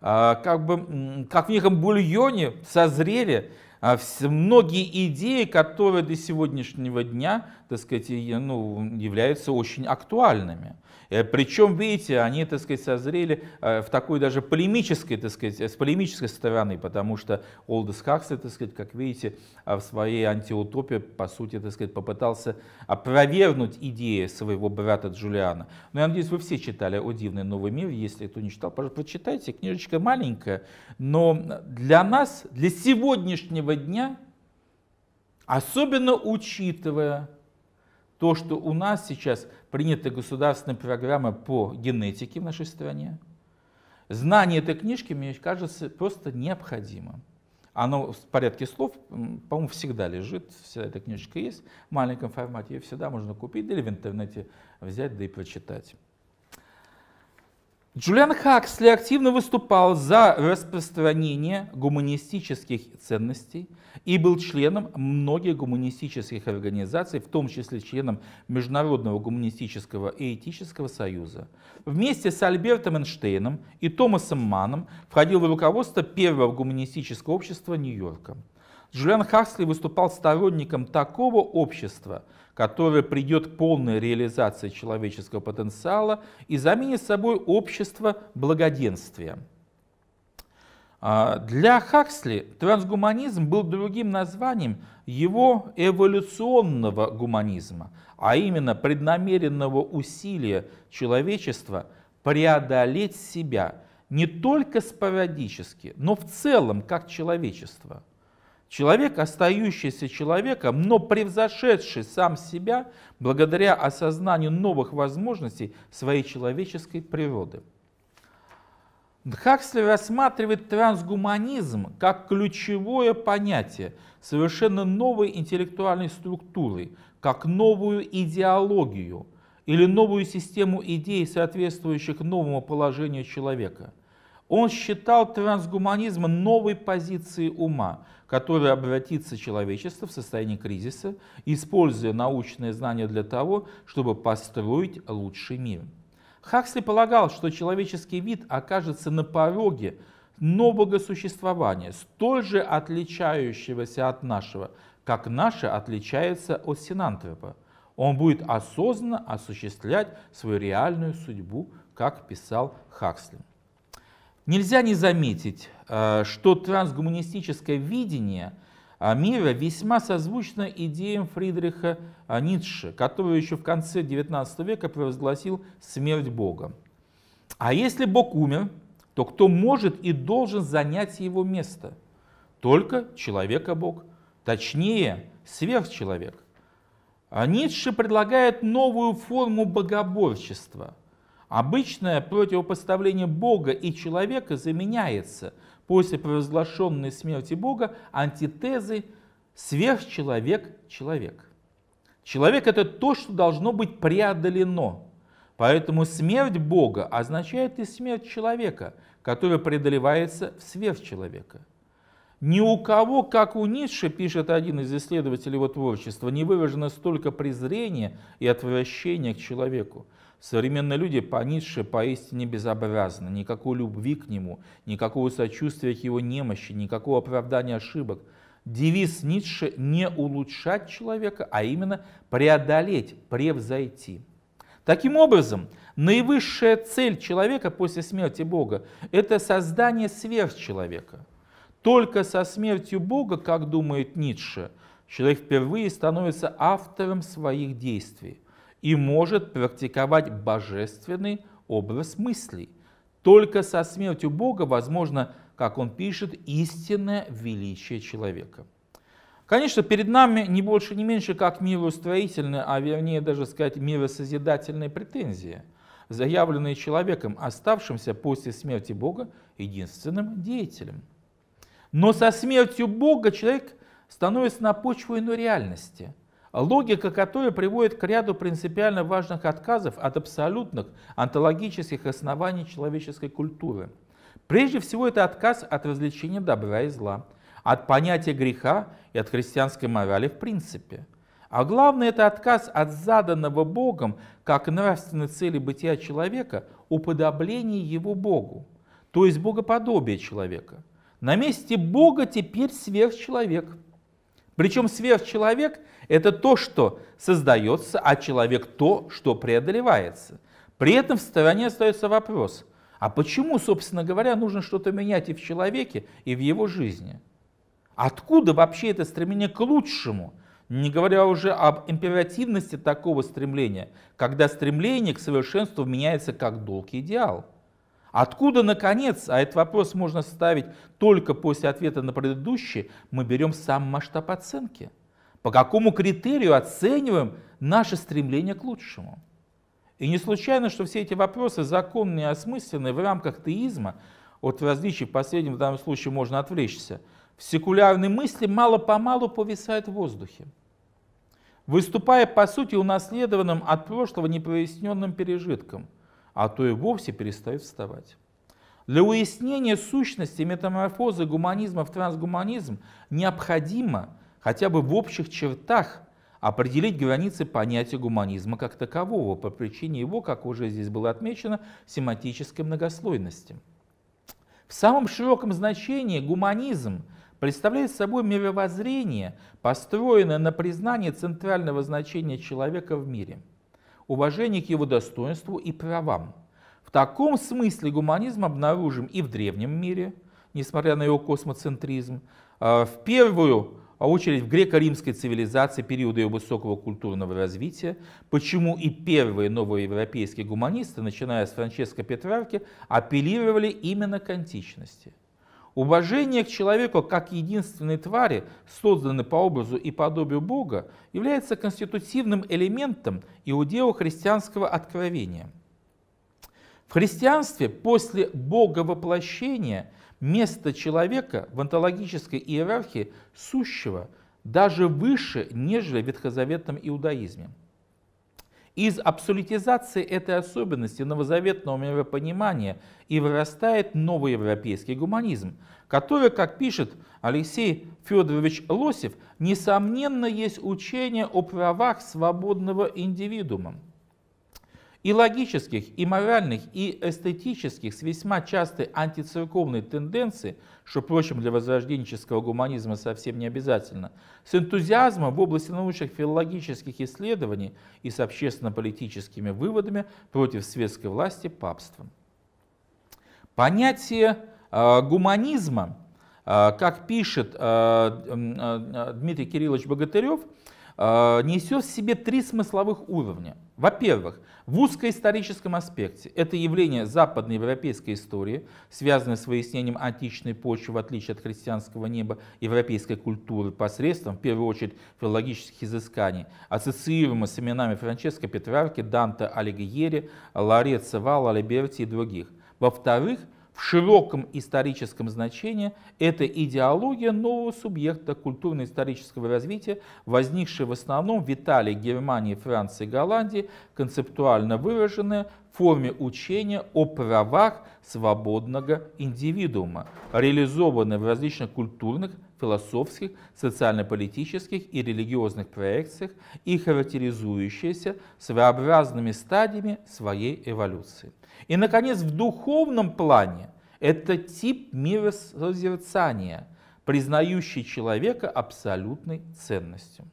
а, как бы, как в неком бульоне, созрели а, многие идеи, которые до сегодняшнего дня так сказать, ну, являются очень актуальными. Э, Причем, видите, они, так сказать, созрели э, в такой даже полемической, так сказать, с полемической стороны, потому что Олдес Хаксли, так сказать, как видите, э, в своей антиутопии, по сути, так сказать, попытался опровергнуть идеи своего брата Джулиана. Но ну, я надеюсь, вы все читали «О дивный новый мир», если кто не читал, пожалуйста, прочитайте, книжечка маленькая, но для нас, для сегодняшнего дня, особенно учитывая то, что у нас сейчас принята государственная программа по генетике в нашей стране, знание этой книжки, мне кажется, просто необходимо. Оно в порядке слов, по-моему, всегда лежит, вся эта книжка есть в маленьком формате, ее всегда можно купить, или в интернете взять, да и прочитать. Джулиан Хаксли активно выступал за распространение гуманистических ценностей и был членом многих гуманистических организаций, в том числе членом Международного гуманистического и этического союза. Вместе с Альбертом Эйнштейном и Томасом Маном входил в руководство первого гуманистического общества Нью-Йорка. Джулиан Хаксли выступал сторонником такого общества – которая придет к полной реализации человеческого потенциала и заменит собой общество благоденствия. А, для Хаксли трансгуманизм был другим названием его эволюционного гуманизма, а именно преднамеренного усилия человечества преодолеть себя не только спорадически, но в целом как человечество – Человек, остающийся человеком, но превзошедший сам себя благодаря осознанию новых возможностей своей человеческой природы. Хаксли рассматривает трансгуманизм как ключевое понятие совершенно новой интеллектуальной структуры, как новую идеологию или новую систему идей, соответствующих новому положению человека. Он считал трансгуманизм новой позицией ума, которой обратится человечество в состоянии кризиса, используя научные знания для того, чтобы построить лучший мир. Хаксли полагал, что человеческий вид окажется на пороге нового существования, столь же отличающегося от нашего, как наше отличается от синантропа. Он будет осознанно осуществлять свою реальную судьбу, как писал Хаксли. Нельзя не заметить, э, что трансгуманистическое видение э, мира весьма созвучно идеям Фридриха э, Ницше, который еще в конце XIX века провозгласил смерть Бога. А если Бог умер, то кто может и должен занять его место? Только человека-бог, точнее, сверхчеловек. А Ницше предлагает новую форму богоборчества – Обычное противопоставление Бога и человека заменяется после провозглашенной смерти Бога антитезы сверхчеловек-человек. Человек – это то, что должно быть преодолено. Поэтому смерть Бога означает и смерть человека, который преодолевается в сверхчеловека. Ни у кого, как у Ницше, пишет один из исследователей его творчества, не выражено столько презрения и отвращения к человеку, Современные люди по Ницше поистине безобразны, никакой любви к нему, никакого сочувствия к его немощи, никакого оправдания ошибок. Девиз Ницше – не улучшать человека, а именно преодолеть, превзойти. Таким образом, наивысшая цель человека после смерти Бога – это создание сверхчеловека. Только со смертью Бога, как думает Ницше, человек впервые становится автором своих действий и может практиковать божественный образ мыслей. Только со смертью Бога возможно, как он пишет, истинное величие человека. Конечно, перед нами не больше, не меньше, как миростроительные, а вернее даже сказать миросозидательные претензии, заявленные человеком, оставшимся после смерти Бога единственным деятелем. Но со смертью Бога человек становится на почву иной реальности – логика которой приводит к ряду принципиально важных отказов от абсолютных онтологических оснований человеческой культуры. Прежде всего, это отказ от развлечения добра и зла, от понятия греха и от христианской морали в принципе. А главное, это отказ от заданного Богом, как нравственной цели бытия человека, уподобления его Богу, то есть богоподобие человека. На месте Бога теперь сверхчеловек – причем сверхчеловек – это то, что создается, а человек – то, что преодолевается. При этом в стороне остается вопрос, а почему, собственно говоря, нужно что-то менять и в человеке, и в его жизни? Откуда вообще это стремление к лучшему – не говоря уже об императивности такого стремления, когда стремление к совершенству меняется как долг и идеал. Откуда, наконец, а этот вопрос можно ставить только после ответа на предыдущий, мы берем сам масштаб оценки? По какому критерию оцениваем наше стремление к лучшему? И не случайно, что все эти вопросы законные и осмысленные в рамках теизма, от различий последним в данном случае можно отвлечься, в секулярной мысли мало-помалу повисают в воздухе, выступая, по сути, унаследованным от прошлого непроясненным пережитком – а то и вовсе перестают вставать. Для уяснения сущности метаморфозы гуманизма в трансгуманизм необходимо хотя бы в общих чертах определить границы понятия гуманизма как такового по причине его, как уже здесь было отмечено, семантической многослойности. В самом широком значении гуманизм представляет собой мировоззрение, построенное на признании центрального значения человека в мире – уважение к его достоинству и правам. В таком смысле гуманизм обнаружим и в древнем мире, несмотря на его космоцентризм, а, в первую очередь в греко-римской цивилизации периода ее высокого культурного развития, почему и первые новые европейские гуманисты, начиная с Франческо Петрарки, апеллировали именно к античности – Уважение к человеку как единственной твари, созданной по образу и подобию Бога, является конститутивным элементом иудео-христианского откровения. В христианстве после Бога место человека в онтологической иерархии сущего даже выше, нежели в ветхозаветном иудаизме – из абсолютизации этой особенности новозаветного миропонимания и вырастает новый европейский гуманизм, который, как пишет Алексей Федорович Лосев, несомненно есть учение о правах свободного индивидуума и логических, и моральных, и эстетических с весьма частой антицерковной тенденцией, что, впрочем, для возрожденческого гуманизма совсем не обязательно, с энтузиазмом в области научных филологических исследований и с общественно-политическими выводами против светской власти папством. Понятие э, гуманизма, э, как пишет э, э Дмитрий Кириллович Богатырев, – Э, несет в себе три смысловых уровня. Во-первых, в узкоисторическом аспекте это явление западной европейской истории, связанное с выяснением античной почвы, в отличие от христианского неба, европейской культуры посредством, в первую очередь, филологических изысканий, ассоциируемых с именами Франческо Петрарки, Данте Алигьери, Лореца Вала, Либерти и других. Во-вторых, в широком историческом значении это идеология нового субъекта культурно-исторического развития, возникшая в основном в Италии, Германии, Франции и Голландии, концептуально выраженная в форме учения о правах свободного индивидуума, реализованная в различных культурных, философских, социально-политических и религиозных проекциях и характеризующаяся своеобразными стадиями своей эволюции. И, наконец, в духовном плане это тип миросозерцания, признающий человека абсолютной ценностью.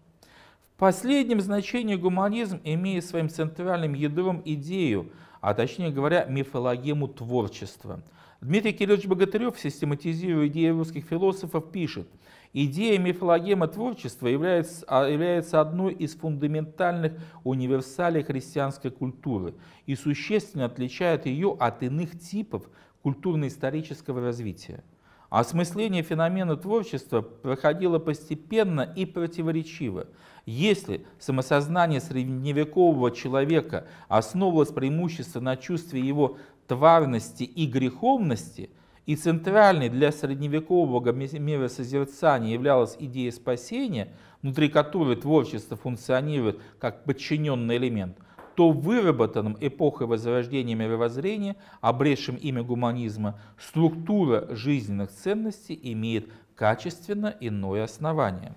В последнем значении гуманизм имеет своим центральным ядром идею, а точнее говоря, мифологему творчества. Дмитрий Кириллович Богатырев, систематизируя идеи русских философов, пишет – Идея мифологема творчества является, а, является одной из фундаментальных универсалей христианской культуры и существенно отличает ее от иных типов культурно-исторического развития. Осмысление феномена творчества проходило постепенно и противоречиво. Если самосознание средневекового человека основывалось преимущественно на чувстве его тварности и греховности – и центральной для средневекового миросозерцания являлась идея спасения, внутри которой творчество функционирует как подчиненный элемент, то выработанным эпохой Возрождения мировоззрения, обретшим имя гуманизма, структура жизненных ценностей имеет качественно иное основание.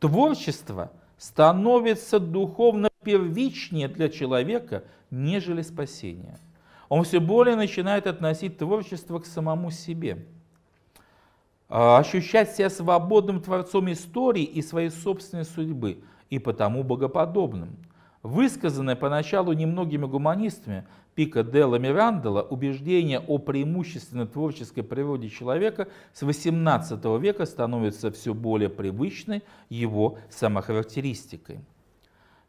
Творчество становится духовно первичнее для человека, нежели спасение – он все более начинает относить творчество к самому себе. А, ощущать себя свободным творцом истории и своей собственной судьбы, и потому богоподобным. Высказанное поначалу немногими гуманистами Пика Делла Мирандела убеждение о преимущественно творческой природе человека с XVIII века становится все более привычной его самохарактеристикой.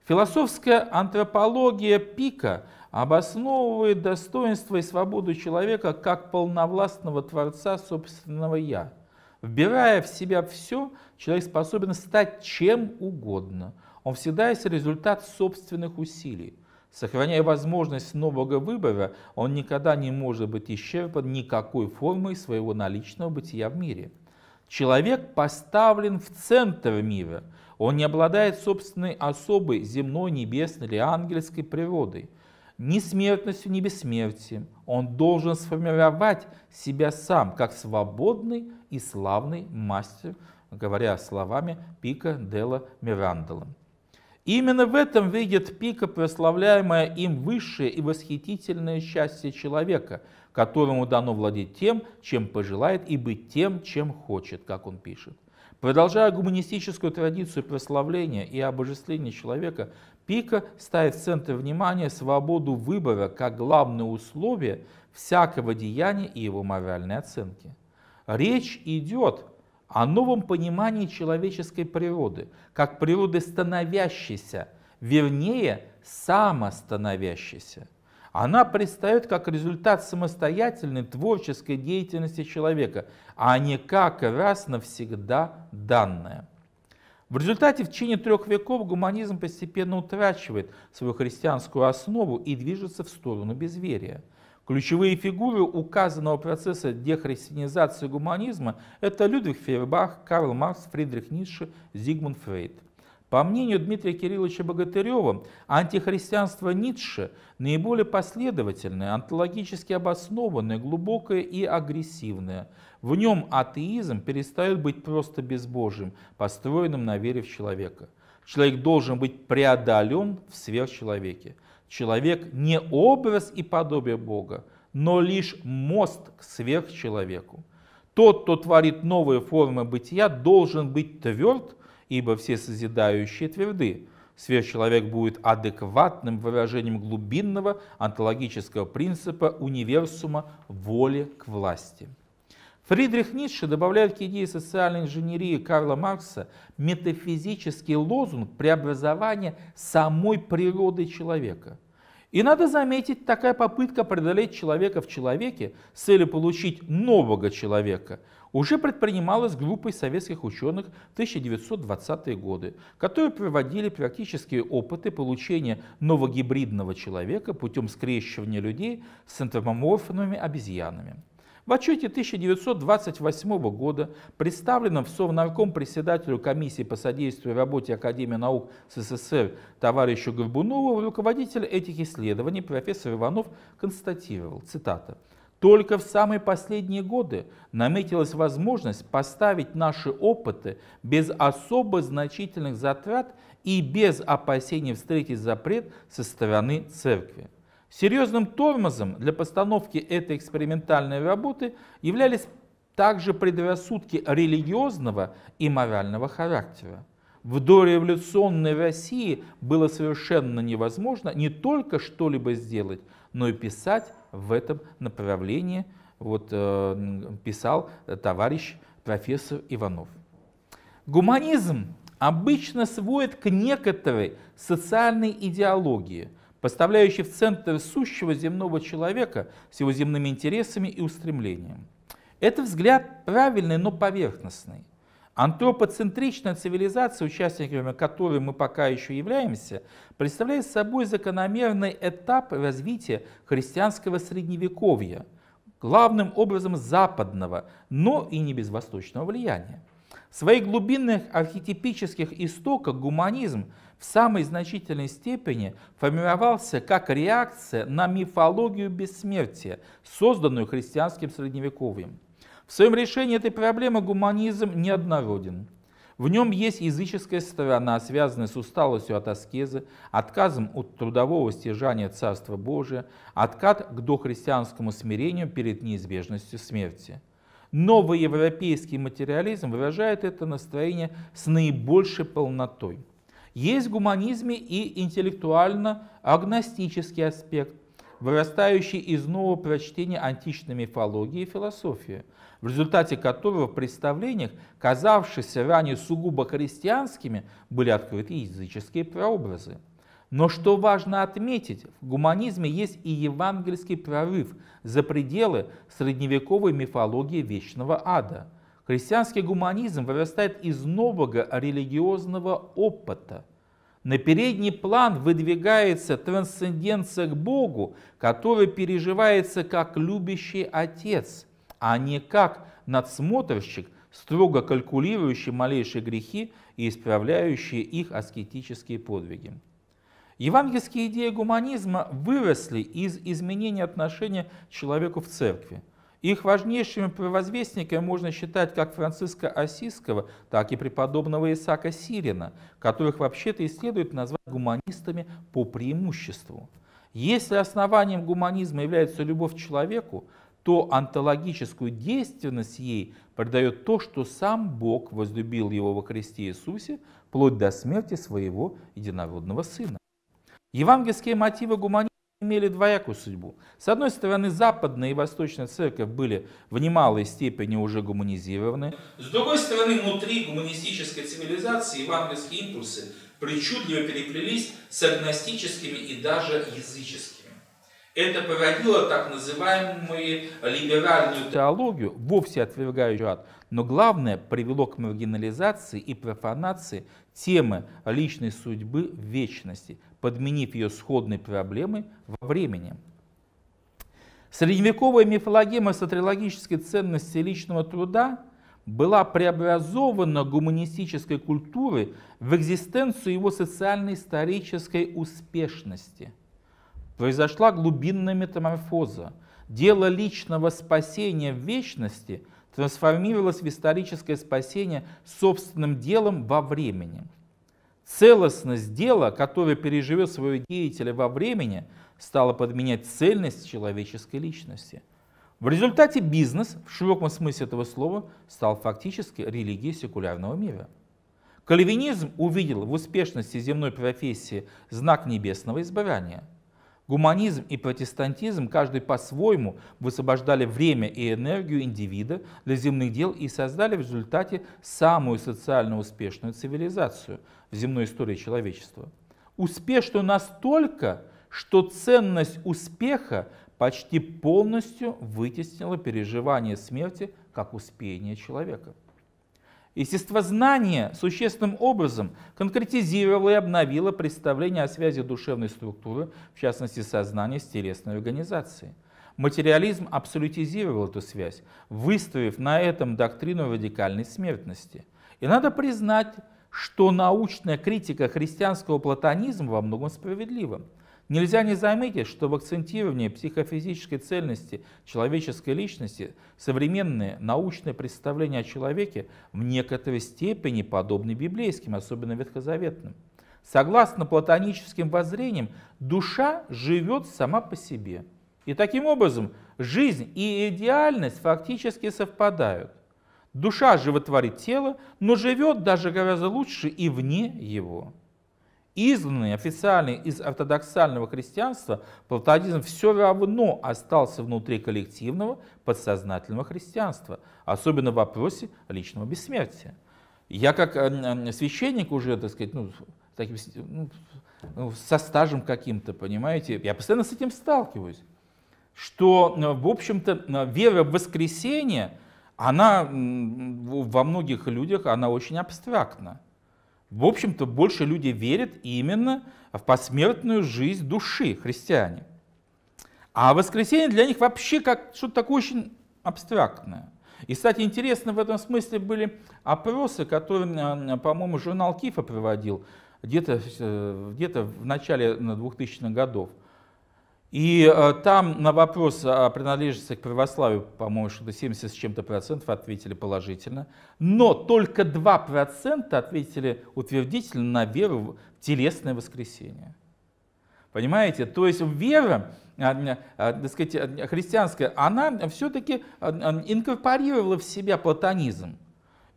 Философская антропология Пика – обосновывает достоинство и свободу человека как полновластного творца собственного «я». Вбирая в себя все, человек способен стать чем угодно. Он всегда есть результат собственных усилий. Сохраняя возможность нового выбора, он никогда не может быть исчерпан никакой формой своего наличного бытия в мире. Человек поставлен в центр мира. Он не обладает собственной особой земной, небесной или ангельской природой ни смертностью, ни бессмертием. Он должен сформировать себя сам, как свободный и славный мастер, говоря словами Пика Дела Мирандела. Именно в этом видит Пика прославляемое им высшее и восхитительное счастье человека, которому дано владеть тем, чем пожелает, и быть тем, чем хочет, как он пишет. Продолжая гуманистическую традицию прославления и обожествления человека, Пика ставит в центр внимания свободу выбора как главное условие всякого деяния и его моральной оценки. Речь идет о новом понимании человеческой природы, как природы становящейся, вернее, самостановящейся она предстает как результат самостоятельной творческой деятельности человека, а не как раз навсегда данная. В результате в течение трех веков гуманизм постепенно утрачивает свою христианскую основу и движется в сторону безверия. Ключевые фигуры указанного процесса дехристианизации гуманизма – это Людвиг Фейербах, Карл Маркс, Фридрих Ницше, Зигмунд Фрейд – по мнению Дмитрия Кирилловича Богатырева, антихристианство Ницше – наиболее последовательное, онтологически обоснованное, глубокое и агрессивное. В нем атеизм перестает быть просто безбожием, построенным на вере в человека. Человек должен быть преодолен в сверхчеловеке. Человек не образ и подобие Бога, но лишь мост к сверхчеловеку. Тот, кто творит новые формы бытия, должен быть тверд ибо все созидающие тверды. Сверхчеловек будет адекватным выражением глубинного онтологического принципа универсума воли к власти. Фридрих Ницше добавляет к идее социальной инженерии Карла Маркса метафизический лозунг преобразования самой природы человека. И надо заметить, такая попытка преодолеть человека в человеке с целью получить нового человека – уже предпринималась группой советских ученых в 1920-е годы, которые проводили практические опыты получения новогибридного человека путем скрещивания людей с антропоморфными обезьянами. В отчете 1928 года, представленном в Совнарком председателю комиссии по содействию работе Академии наук СССР товарищу Горбунову, руководитель этих исследований профессор Иванов констатировал, цитата, только в самые последние годы наметилась возможность поставить наши опыты без особо значительных затрат и без опасений встретить запрет со стороны церкви. Серьезным тормозом для постановки этой экспериментальной работы являлись также предрассудки религиозного и морального характера. В дореволюционной России было совершенно невозможно не только что-либо сделать, но и писать в этом направлении вот, э, писал товарищ профессор Иванов. Гуманизм обычно сводит к некоторой социальной идеологии, поставляющей в центр сущего земного человека с его земными интересами и устремлениями. Это взгляд правильный, но поверхностный. Антропоцентричная цивилизация, участниками которой мы пока еще являемся, представляет собой закономерный этап развития христианского средневековья, главным образом западного, но и не без восточного влияния. В своих глубинных архетипических истоках гуманизм в самой значительной степени формировался как реакция на мифологию бессмертия, созданную христианским средневековьем. В своем решении этой проблемы гуманизм неоднороден. В нем есть языческая сторона, связанная с усталостью от аскезы, отказом от трудового стяжания Царства Божия, откат к дохристианскому смирению перед неизбежностью смерти. Новый европейский материализм выражает это настроение с наибольшей полнотой. Есть в гуманизме и интеллектуально-агностический аспект, вырастающий из нового прочтения античной мифологии и философии – в результате которого в представлениях, казавшихся ранее сугубо христианскими, были открыты языческие прообразы. Но что важно отметить, в гуманизме есть и евангельский прорыв за пределы средневековой мифологии вечного ада. Христианский гуманизм вырастает из нового религиозного опыта. На передний план выдвигается трансценденция к Богу, который переживается как любящий Отец – а не как надсмотрщик, строго калькулирующий малейшие грехи и исправляющие их аскетические подвиги. Евангельские идеи гуманизма выросли из изменения отношения к человеку в церкви. Их важнейшими провозвестниками можно считать как Франциска Осиского, так и преподобного Исаака Сирина, которых вообще-то и следует назвать гуманистами по преимуществу. Если основанием гуманизма является любовь к человеку, то антологическую действенность ей придает то, что сам Бог возлюбил его во Христе Иисусе, вплоть до смерти своего единородного Сына. Евангельские мотивы гуманизма имели двоякую судьбу. С одной стороны, западная и восточная церковь были в немалой степени уже гуманизированы. С другой стороны, внутри гуманистической цивилизации евангельские импульсы причудливо переплелись с агностическими и даже языческими. Это породило так называемую либеральную теологию, вовсе отвергающую ад, но главное привело к маргинализации и профанации темы личной судьбы в вечности, подменив ее сходной проблемой во времени. Средневековая мифологема социологической ценности личного труда была преобразована гуманистической культурой в экзистенцию его социально-исторической успешности – произошла глубинная метаморфоза. Дело личного спасения в вечности трансформировалось в историческое спасение собственным делом во времени. Целостность дела, которое переживет своего деятеля во времени, стала подменять цельность человеческой личности. В результате бизнес, в широком смысле этого слова, стал фактически религией секулярного мира. Кальвинизм увидел в успешности земной профессии знак небесного избрания – Гуманизм и протестантизм каждый по-своему высвобождали время и энергию индивида для земных дел и создали в результате самую социально успешную цивилизацию в земной истории человечества. Успешную настолько, что ценность успеха почти полностью вытеснила переживание смерти как успение человека. Естествознание существенным образом конкретизировало и обновило представление о связи душевной структуры, в частности сознания, с телесной организацией. Материализм абсолютизировал эту связь, выставив на этом доктрину радикальной смертности. И надо признать, что научная критика христианского платонизма во многом справедлива. Нельзя не заметить, что в акцентировании психофизической цельности человеческой личности современные научные представления о человеке в некоторой степени подобны библейским, особенно ветхозаветным. Согласно платоническим воззрениям, душа живет сама по себе. И таким образом жизнь и идеальность фактически совпадают. Душа животворит тело, но живет даже гораздо лучше и вне его изгнанный официально из ортодоксального христианства, платонизм все равно остался внутри коллективного подсознательного христианства, особенно в вопросе личного бессмертия. Я как э, священник уже, так сказать, ну, таким, ну, ну, со стажем каким-то, понимаете, я постоянно с этим сталкиваюсь, что, э, в общем-то, э, вера в воскресение, она во многих людях, она очень абстрактна в общем-то, больше люди верят именно в посмертную жизнь души христиане. А воскресенье для них вообще как что-то такое очень абстрактное. И, кстати, интересно в этом смысле были опросы, которые, а, по-моему, журнал Кифа проводил где-то э, где в начале 2000-х э, годов. И э, там на вопрос о э, принадлежности к православию, по-моему, что-то 70 с чем-то процентов ответили положительно. Но только 2 процента ответили утвердительно на веру в телесное воскресение. Понимаете? То есть вера, э, так сказать, христианская, она все-таки инкорпорировала в себя платонизм.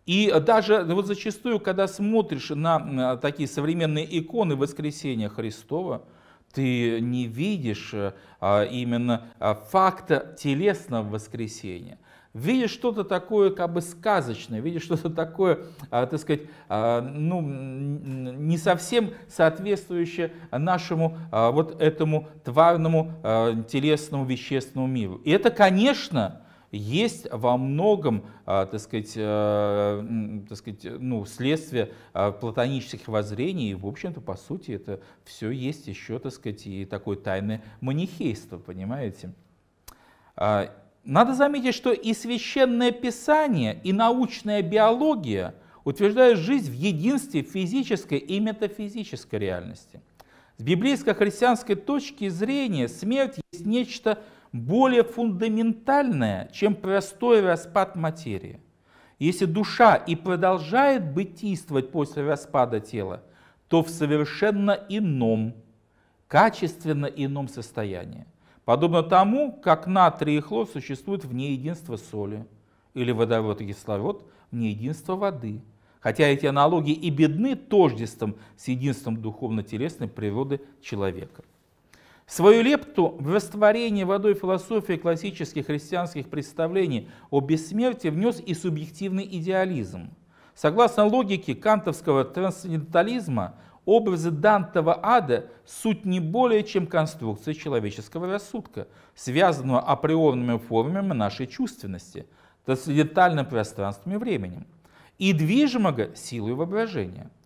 И даже ну, вот зачастую, когда смотришь на такие современные иконы воскресения Христова, ты не видишь э, а, именно а, факта телесного воскресения. Видишь что-то такое как бы сказочное, видишь что-то такое, а, так сказать, ну, не совсем соответствующее нашему вот этому тварному телесному вещественному миру. И это, конечно, есть во многом, а, так сказать, э, так сказать ну, следствие а, платонических воззрений, и, в общем-то, по сути, это все есть еще, так сказать, и такое тайное манихейство, понимаете? А, надо заметить, что и священное писание, и научная биология утверждают жизнь в единстве физической и метафизической реальности. С библейско-христианской точки зрения смерть есть нечто более фундаментальное, чем простой распад материи. Если душа и продолжает бытийствовать после распада тела, то в совершенно ином, качественно ином состоянии. Подобно тому, как натрий и хлор существуют вне единства соли, или водород и кислород вне единства воды. Хотя эти аналогии и бедны тождеством с единством духовно-телесной природы человека. Свою лепту в растворение водой философии классических христианских представлений о бессмертии внес и субъективный идеализм. Согласно логике кантовского трансцендентализма, образы Дантова ада – суть не более, чем конструкция человеческого рассудка, связанного априорными формами нашей чувственности, трансцендентальным пространством и временем, и движимого силой воображения –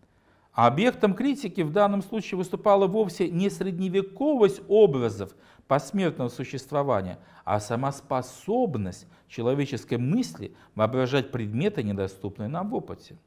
а объектом критики в данном случае выступала вовсе не средневековость образов посмертного существования, а сама способность человеческой мысли воображать предметы, недоступные нам в опыте.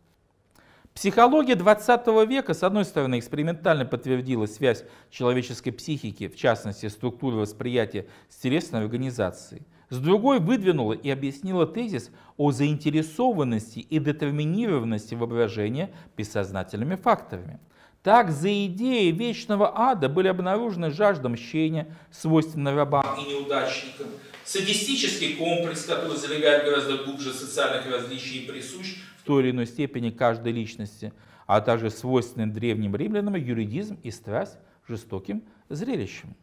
Психология XX века, с одной стороны, экспериментально подтвердила связь человеческой психики, в частности, структуры восприятия с телесной организацией – с другой выдвинула и объяснила тезис о заинтересованности и детерминированности воображения бессознательными факторами. Так за идеей вечного ада были обнаружены жажда мщения, свойственная рабам и неудачникам, садистический комплекс, который залегает гораздо глубже социальных различий и присущ в той или иной степени каждой личности, а также свойственный древним римлянам юридизм и страсть жестоким зрелищем.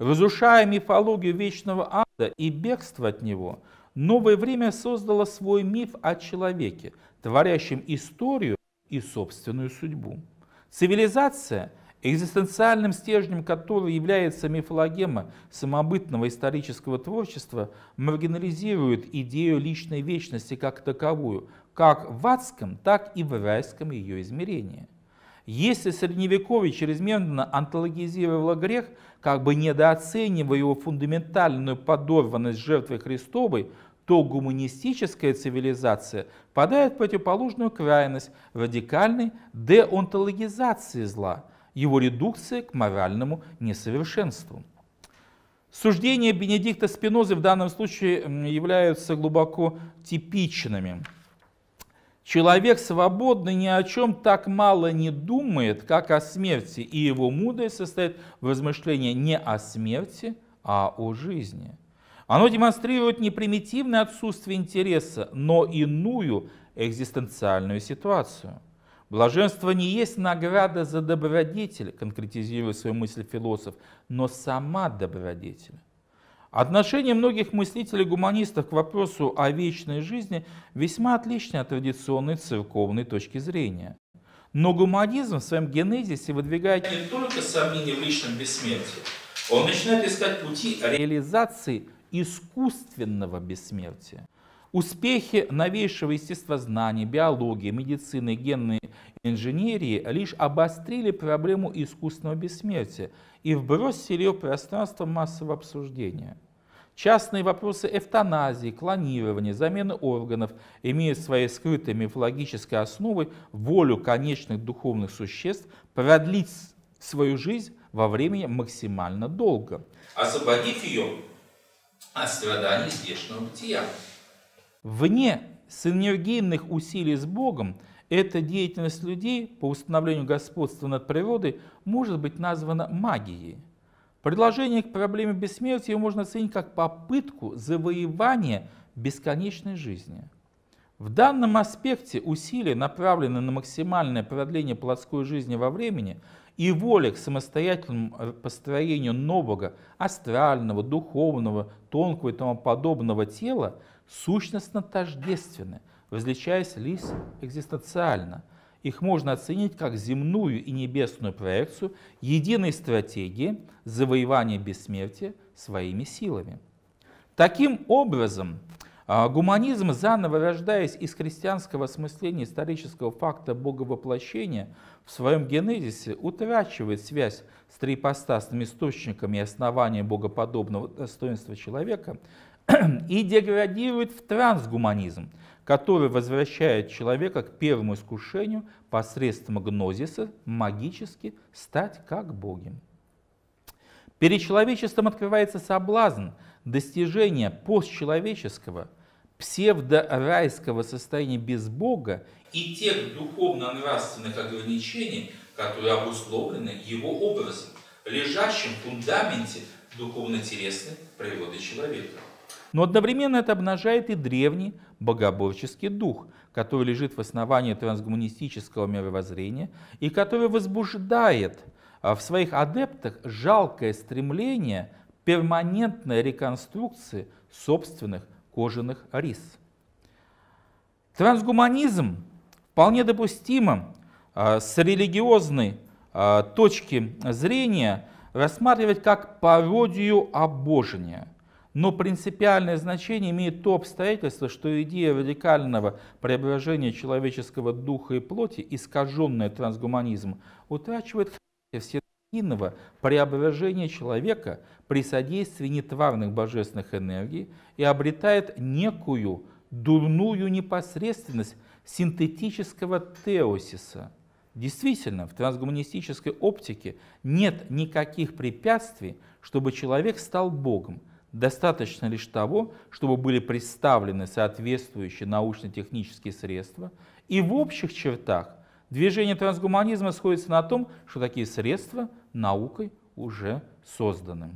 Разрушая мифологию вечного ада и бегство от него, новое время создало свой миф о человеке, творящем историю и собственную судьбу. Цивилизация, экзистенциальным стержнем которой является мифологема самобытного исторического творчества, маргинализирует идею личной вечности как таковую, как в адском, так и в райском ее измерении – если Средневековье чрезмерно антологизировало грех, как бы недооценивая его фундаментальную подорванность жертвы Христовой, то гуманистическая цивилизация падает в противоположную крайность радикальной деонтологизации зла, его редукции к моральному несовершенству. Суждения Бенедикта Спинозы в данном случае являются глубоко типичными – Человек свободный ни о чем так мало не думает, как о смерти, и его мудрость состоит в размышлении не о смерти, а о жизни. Оно демонстрирует не примитивное отсутствие интереса, но иную экзистенциальную ситуацию. Блаженство не есть награда за добродетель, конкретизирует свою мысль философ, но сама добродетель. Отношение многих мыслителей-гуманистов к вопросу о вечной жизни весьма отлично от традиционной церковной точки зрения. Но гуманизм в своем генезисе выдвигает не только сомнения в личном бессмертии, он начинает искать пути реализации искусственного бессмертия. Успехи новейшего естествознания, биологии, медицины, генной инженерии лишь обострили проблему искусственного бессмертия и вбросили ее в пространство массового обсуждения. Частные вопросы эвтаназии, клонирования, замены органов имеют своей скрытой мифологической основой волю конечных духовных существ продлить свою жизнь во времени максимально долго. Освободив ее от страданий здешнего бытия. Вне синергийных усилий с Богом эта деятельность людей по установлению господства над природой может быть названа магией. Предложение к проблеме бессмертия можно оценить как попытку завоевания бесконечной жизни. В данном аспекте усилия направлены на максимальное продление плотской жизни во времени и воля к самостоятельному построению нового, астрального, духовного, тонкого и тому подобного тела – сущностно тождественны, различаясь лишь экзистенциально. Их можно оценить как земную и небесную проекцию единой стратегии завоевания бессмертия своими силами. Таким образом, а, гуманизм, заново рождаясь из христианского осмысления исторического факта боговоплощения, в своем генезисе утрачивает связь с трипостасными источниками и основанием богоподобного достоинства человека и деградирует в трансгуманизм, который возвращает человека к первому искушению посредством гнозиса магически стать как богом. Перед человечеством открывается соблазн достижения постчеловеческого, псевдорайского состояния без Бога и тех духовно-нравственных ограничений, которые обусловлены его образом, лежащим в фундаменте духовно-телесной природы человека. Но одновременно это обнажает и древний богоборческий дух, который лежит в основании трансгуманистического мировоззрения и который возбуждает а, в своих адептах жалкое стремление перманентной реконструкции собственных кожаных рис. Трансгуманизм вполне допустимо а, с религиозной а, точки зрения рассматривать как пародию обожения – но принципиальное значение имеет то обстоятельство, что идея радикального преображения человеческого духа и плоти, искаженная трансгуманизм, утрачивает характер всестороннего преображения человека при содействии нетварных божественных энергий и обретает некую дурную непосредственность синтетического теосиса. Действительно, в трансгуманистической оптике нет никаких препятствий, чтобы человек стал Богом – Достаточно лишь того, чтобы были представлены соответствующие научно-технические средства, и в общих чертах движение трансгуманизма сходится на том, что такие средства наукой уже созданы.